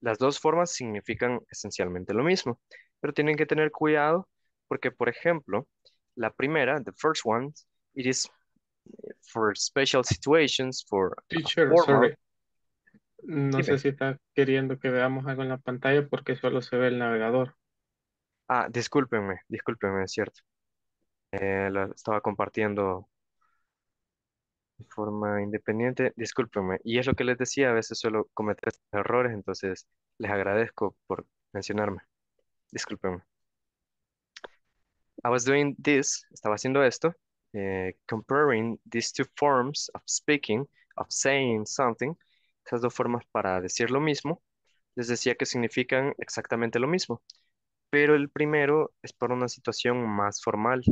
Las dos formas significan esencialmente lo mismo, pero tienen que tener cuidado porque, por ejemplo, la primera, the first one, it is for special situations, for Teacher, sorry. No sé si está queriendo que veamos algo en la pantalla porque solo se ve el navegador. Ah, discúlpenme, discúlpenme, es cierto. Eh, estaba compartiendo de forma independiente, discúlpenme. Y es lo que les decía, a veces suelo cometer errores, entonces les agradezco por mencionarme. Discúlpenme. I was doing this, estaba haciendo esto, eh, comparing these two forms of speaking, of saying something, esas dos formas para decir lo mismo, les decía que significan exactamente lo mismo pero el primero es para una situación más formal.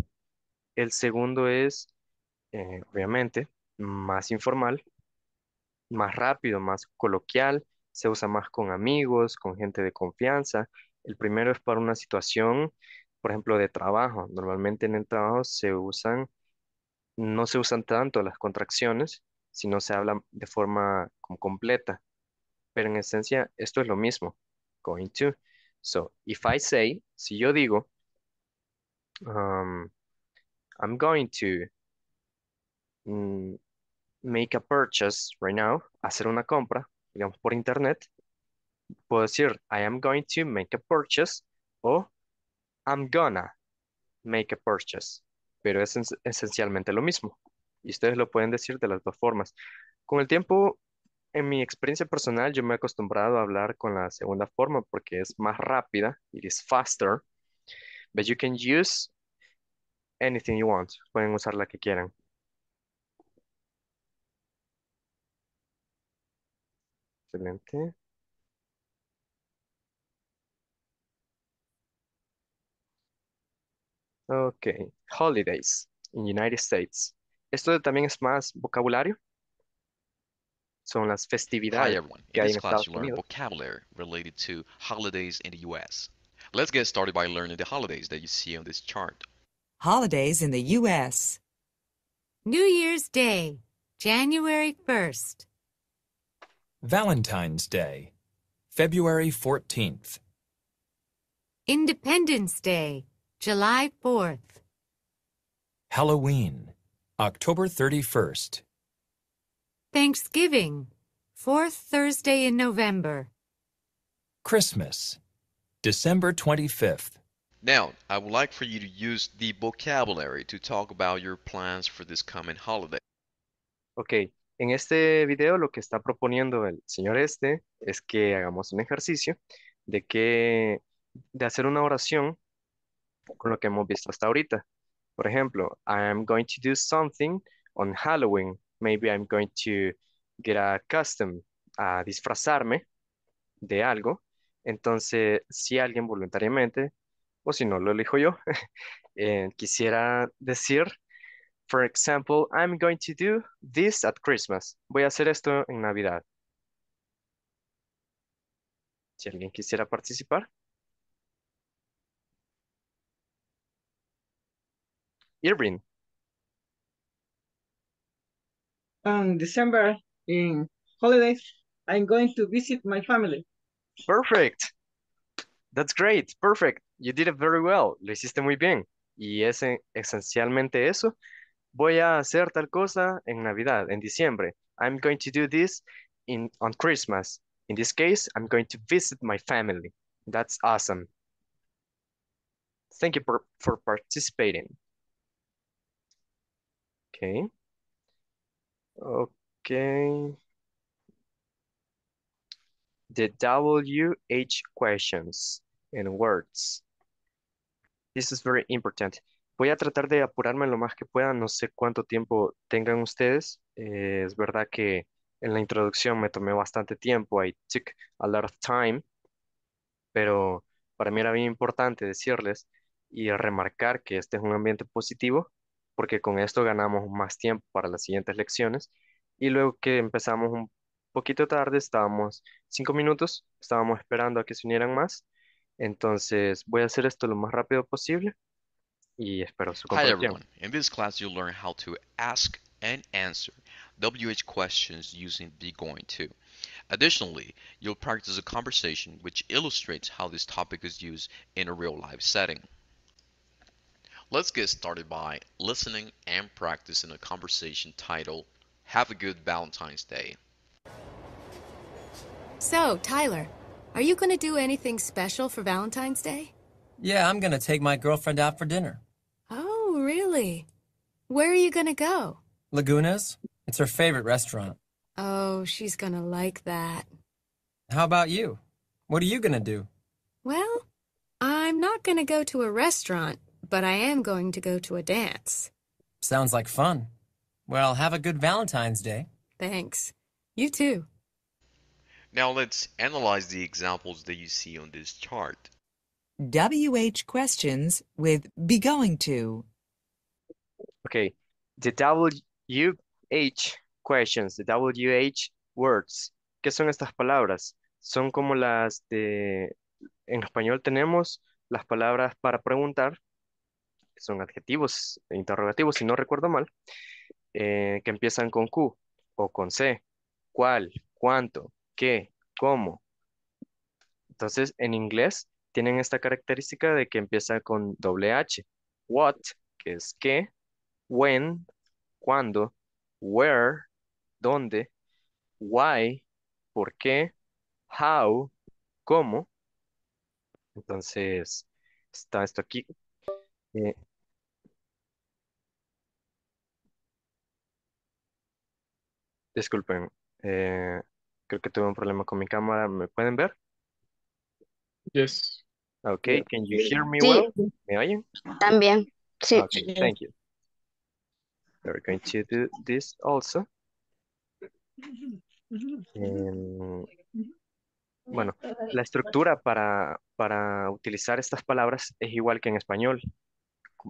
El segundo es, eh, obviamente, más informal, más rápido, más coloquial, se usa más con amigos, con gente de confianza. El primero es para una situación, por ejemplo, de trabajo. Normalmente en el trabajo se usan, no se usan tanto las contracciones, sino se habla de forma completa. Pero en esencia, esto es lo mismo, going to. So if I say, si yo digo, um, I'm going to mm, make a purchase right now, hacer una compra, digamos por internet, puedo decir, I am going to make a purchase o I'm gonna make a purchase, pero es esencialmente lo mismo. Y ustedes lo pueden decir de las dos formas. Con el tiempo en mi experiencia personal, yo me he acostumbrado a hablar con la segunda forma porque es más rápida, it is faster, but you can use anything you want. Pueden usar la que quieran. Excelente. Ok, holidays in United States. Esto también es más vocabulario, son las festividades. Hi everyone. In this class, you learn Unidos. vocabulary related to holidays in the U.S. Let's get started by learning the holidays that you see on this chart. Holidays in the U.S. New Year's Day, January 1st. Valentine's Day, February 14th. Independence Day, July 4th. Halloween, October 31st. Thanksgiving, fourth Thursday in November. Christmas, December 25th. Now, I would like for you to use the vocabulary to talk about your plans for this coming holiday. Ok, en este video lo que está proponiendo el señor este es que hagamos un ejercicio de que de hacer una oración con lo que hemos visto hasta ahorita. Por ejemplo, I am going to do something on Halloween. maybe I'm going to get accustomed a disfrazarme de algo. Entonces, si alguien voluntariamente, o si no lo elijo yo, eh, quisiera decir, for example, I'm going to do this at Christmas. Voy a hacer esto en Navidad. Si alguien quisiera participar. Irving. on December in holidays, I'm going to visit my family. Perfect. That's great. Perfect. You did it very well. Lo hiciste muy bien. Y es esencialmente eso. Voy a hacer tal cosa en Navidad, en diciembre. I'm going to do this in on Christmas. In this case, I'm going to visit my family. That's awesome. Thank you for, for participating. Okay. Ok. The WH questions and words. This is very important. Voy a tratar de apurarme lo más que pueda. No sé cuánto tiempo tengan ustedes. Eh, es verdad que en la introducción me tomé bastante tiempo. I took a lot of time. Pero para mí era bien importante decirles y remarcar que este es un ambiente positivo porque con esto ganamos más tiempo para las siguientes lecciones. Y luego que empezamos un poquito tarde, estábamos cinco minutos, estábamos esperando a que se unieran más. Entonces voy a hacer esto lo más rápido posible y espero su Hi everyone. In this class you'll learn how to ask and answer WH questions using be going to. Additionally, you'll practice a conversation which illustrates how this topic is used in a real life setting. Let's get started by listening and practicing a conversation titled Have a Good Valentine's Day. So, Tyler, are you going to do anything special for Valentine's Day? Yeah, I'm going to take my girlfriend out for dinner. Oh, really? Where are you going to go? Laguna's. It's her favorite restaurant. Oh, she's going to like that. How about you? What are you going to do? Well, I'm not going to go to a restaurant, but I am going to go to a dance. Sounds like fun. Well, have a good Valentine's Day. Thanks. You too. Now let's analyze the examples that you see on this chart. WH questions with be going to. Okay, the WH questions, the WH words. ¿Qué son estas palabras? Son como las de... En español tenemos las palabras para preguntar son adjetivos e interrogativos, si no recuerdo mal, eh, que empiezan con Q o con C. ¿Cuál? ¿Cuánto? ¿Qué? ¿Cómo? Entonces, en inglés tienen esta característica de que empieza con doble H. What, que es qué, when, cuando. where, dónde, why, por qué, how, cómo. Entonces, está esto aquí. Eh, Disculpen, eh, creo que tuve un problema con mi cámara. ¿Me pueden ver? Yes. Okay, can you hear me well? ¿Me oyen? También. Sí. Okay, thank you. We're going to do this also. Em, bueno, la estructura para, para utilizar estas palabras es igual que en español.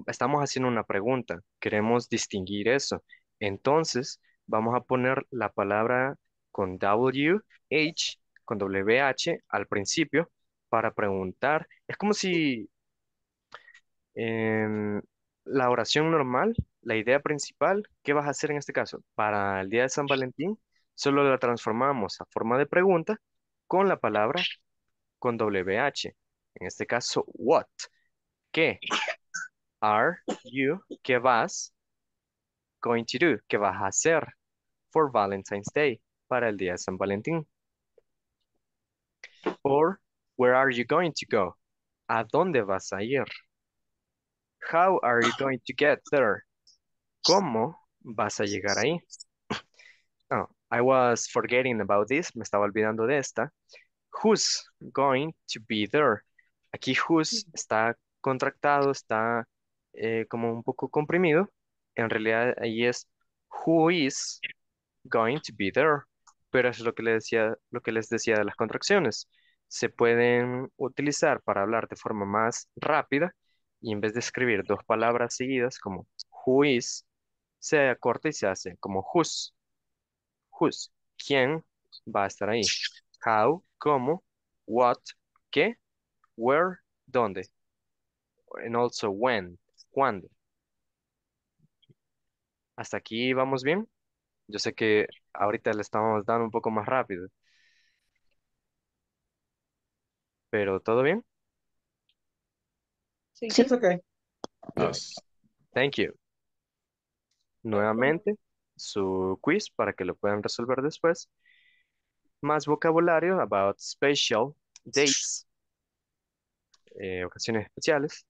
Estamos haciendo una pregunta, queremos distinguir eso. Entonces, vamos a poner la palabra con WH, con WH al principio para preguntar. Es como si em, la oración normal, la idea principal, ¿qué vas a hacer en este caso? Para el día de San Valentín, solo la transformamos a forma de pregunta con la palabra con WH. En este caso, what? ¿Qué? Are you? ¿Qué vas? going to do? ¿Qué vas a hacer for Valentine's Day? Para el día de San Valentín. Or, where are you going to go? ¿A dónde vas a ir? How are you going to get there? ¿Cómo vas a llegar ahí? Oh, I was forgetting about this. Me estaba olvidando de esta. Who's going to be there? Aquí who's está contractado, está eh, como un poco comprimido en realidad ahí es who is going to be there. Pero es lo que les decía, lo que les decía de las contracciones. Se pueden utilizar para hablar de forma más rápida y en vez de escribir dos palabras seguidas como who is, se acorta y se hace como who's. Who's, quién va a estar ahí. How, cómo, what, qué, where, dónde. And also when, cuándo. Hasta aquí vamos bien. Yo sé que ahorita le estamos dando un poco más rápido, pero ¿todo bien? Sí. sí, okay. bien. Thank you. Nuevamente, su quiz para que lo puedan resolver después. Más vocabulario about special dates, eh, ocasiones especiales.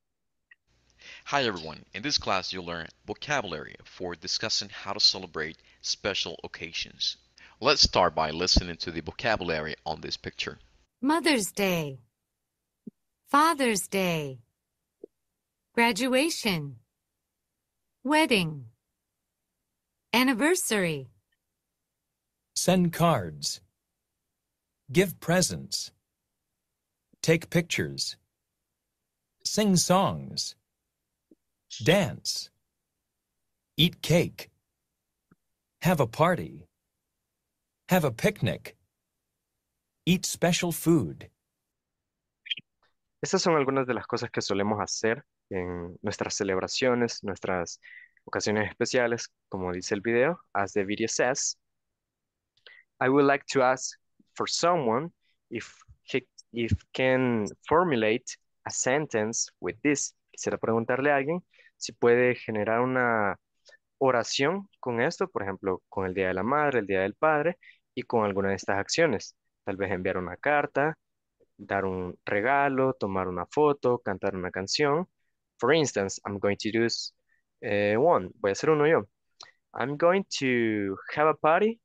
Hi everyone, in this class you'll learn vocabulary for discussing how to celebrate special occasions. Let's start by listening to the vocabulary on this picture. Mother's Day, Father's Day, graduation, wedding, anniversary. Send cards, give presents, take pictures, sing songs dance, eat cake, have a party, have a picnic, eat special food. Estas son algunas de las cosas que solemos hacer en nuestras celebraciones, nuestras ocasiones especiales, como dice el video, as the video says. I would like to ask for someone if he if can formulate a sentence with this. Quisiera preguntarle a alguien si puede generar una oración con esto, por ejemplo, con el Día de la Madre, el Día del Padre y con alguna de estas acciones. Tal vez enviar una carta, dar un regalo, tomar una foto, cantar una canción. For instance, I'm going to do eh, one. Voy a hacer uno yo. I'm going to have a party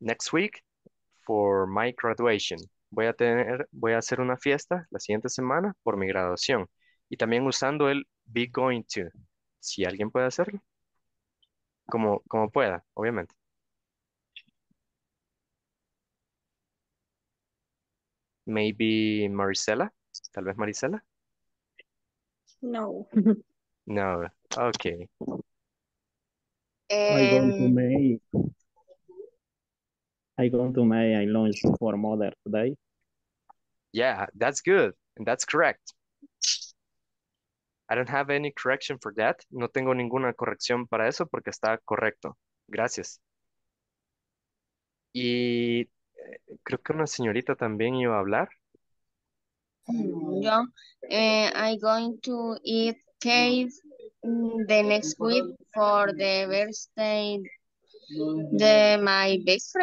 next week for my graduation. Voy a tener, voy a hacer una fiesta la siguiente semana por mi graduación. Y también usando el be going to, si alguien puede hacerlo. Como, como pueda, obviamente. Maybe Maricela tal vez Marisela. No. No, okay. I going to em. May. I going to May. I launched for mother today. Yeah, that's good. that's correct. I don't have any correction for that. No tengo ninguna corrección para eso porque está correcto. Gracias. Y eh, creo que una señorita también iba a hablar. Yo, eh, I'm going to eat cake mm, the next week for the birthday de my best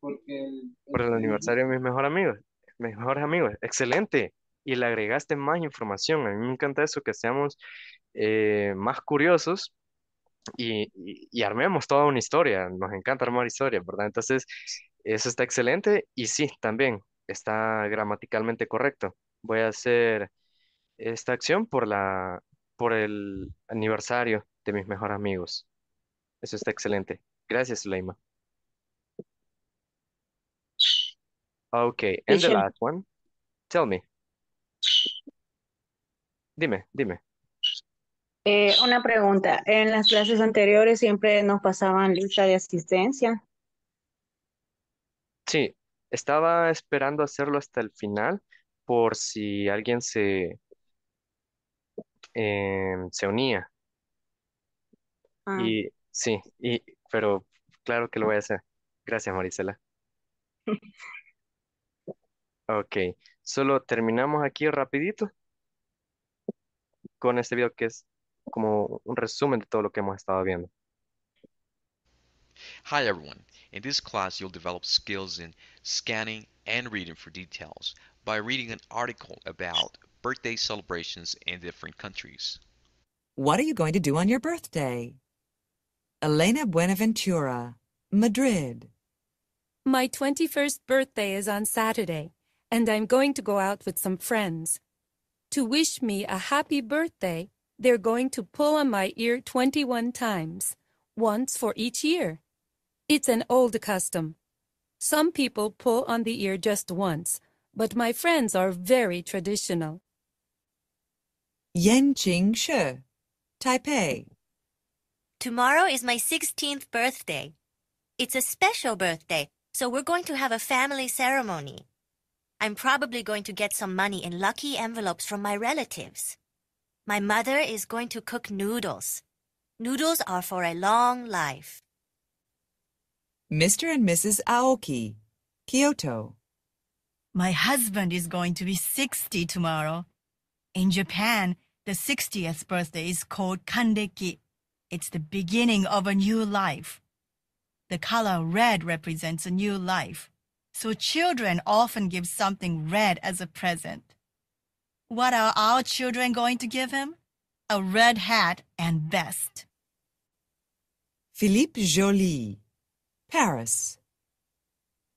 Por el aniversario de mis mejores amigos. Mejores amigos. Excelente y le agregaste más información. A mí me encanta eso, que seamos eh, más curiosos y, y, armemos toda una historia. Nos encanta armar historias, ¿verdad? Entonces, eso está excelente y sí, también está gramaticalmente correcto. Voy a hacer esta acción por la por el aniversario de mis mejores amigos. Eso está excelente. Gracias, Leima. Okay, y the last one. Tell me. Dime, dime. Eh, una pregunta. En las clases anteriores siempre nos pasaban lista de asistencia. Sí, estaba esperando hacerlo hasta el final por si alguien se, em, se unía. Ah. Y sí, y, pero claro que lo voy a hacer. Gracias, Marisela. Ok, solo terminamos aquí rapidito. con este video que es como un resumen de todo lo que hemos estado viendo. Hi everyone. In this class you'll develop skills in scanning and reading for details by reading an article about birthday celebrations in different countries. What are you going to do on your birthday? Elena Buenaventura, Madrid. My 21st birthday is on Saturday, and I'm going to go out with some friends to wish me a happy birthday, they're going to pull on my ear 21 times, once for each year. It's an old custom. Some people pull on the ear just once, but my friends are very traditional. Ching Shi, Taipei. Tomorrow is my 16th birthday. It's a special birthday, so we're going to have a family ceremony. I'm probably going to get some money in lucky envelopes from my relatives. My mother is going to cook noodles. Noodles are for a long life. Mr. and Mrs. Aoki, Kyoto. My husband is going to be 60 tomorrow. In Japan, the 60th birthday is called Kandeki. It's the beginning of a new life. The color red represents a new life. So children often give something red as a present. What are our children going to give him? A red hat and vest. Philippe Joly, Paris.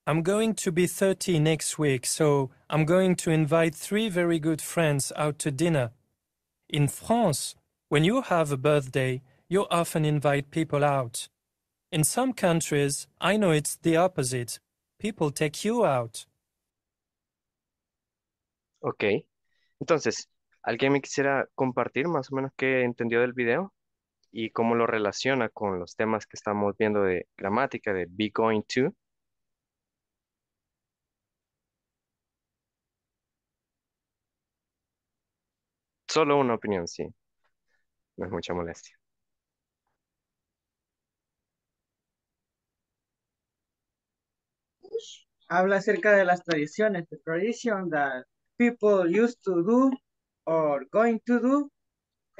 I'm going to be 30 next week, so I'm going to invite three very good friends out to dinner. In France, when you have a birthday, you often invite people out. In some countries, I know it's the opposite. People take you out. Ok. Entonces, ¿alguien me quisiera compartir más o menos qué entendió del video y cómo lo relaciona con los temas que estamos viendo de gramática, de be going to? Solo una opinión, sí. No es mucha molestia. habla acerca de las tradiciones, de tradition that people used to do or going to do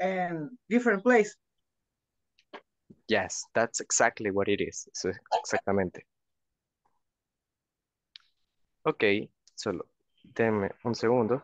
in different place. Yes, that's exactly what it is. es exactamente. Ok, solo denme un segundo.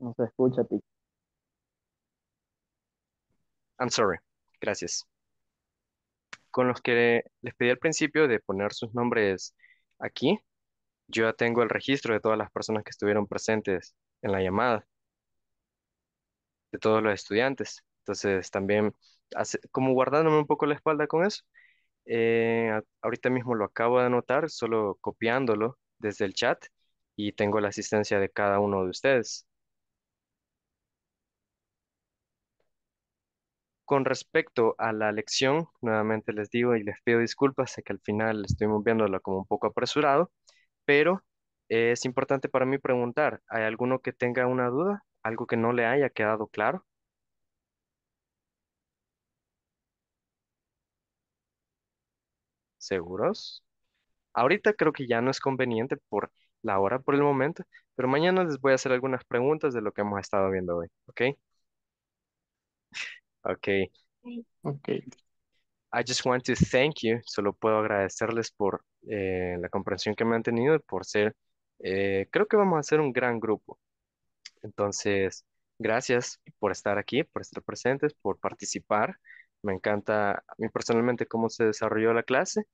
No se escucha, ti. I'm sorry. Gracias. Con los que les pedí al principio de poner sus nombres aquí, yo ya tengo el registro de todas las personas que estuvieron presentes en la llamada, de todos los estudiantes. Entonces, también, como guardándome un poco la espalda con eso, eh, ahorita mismo lo acabo de anotar, solo copiándolo desde el chat y tengo la asistencia de cada uno de ustedes. Con respecto a la lección, nuevamente les digo y les pido disculpas, sé que al final estuvimos viéndola como un poco apresurado, pero es importante para mí preguntar, ¿hay alguno que tenga una duda? ¿Algo que no le haya quedado claro? ¿Seguros? Ahorita creo que ya no es conveniente por la hora, por el momento, pero mañana les voy a hacer algunas preguntas de lo que hemos estado viendo hoy, ¿ok? Okay. Okay. I just want to thank you. Solo puedo agradecerles por eh, la comprensión que me han tenido por ser, eh, creo que vamos a ser un gran grupo. Entonces, gracias por estar aquí, por estar presentes, por participar. Me encanta a mí personalmente cómo se desarrolló la clase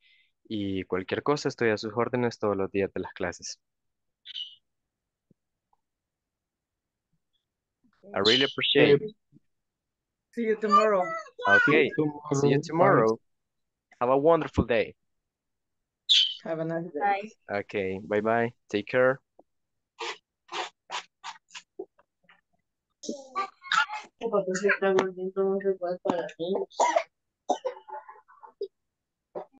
y cualquier cosa estoy a sus órdenes todos los días de las clases. I really appreciate it. See you tomorrow. Okay. Tomorrow. See you tomorrow. Have a wonderful day. Have a nice day. Bye. Okay. Bye-bye. Take care.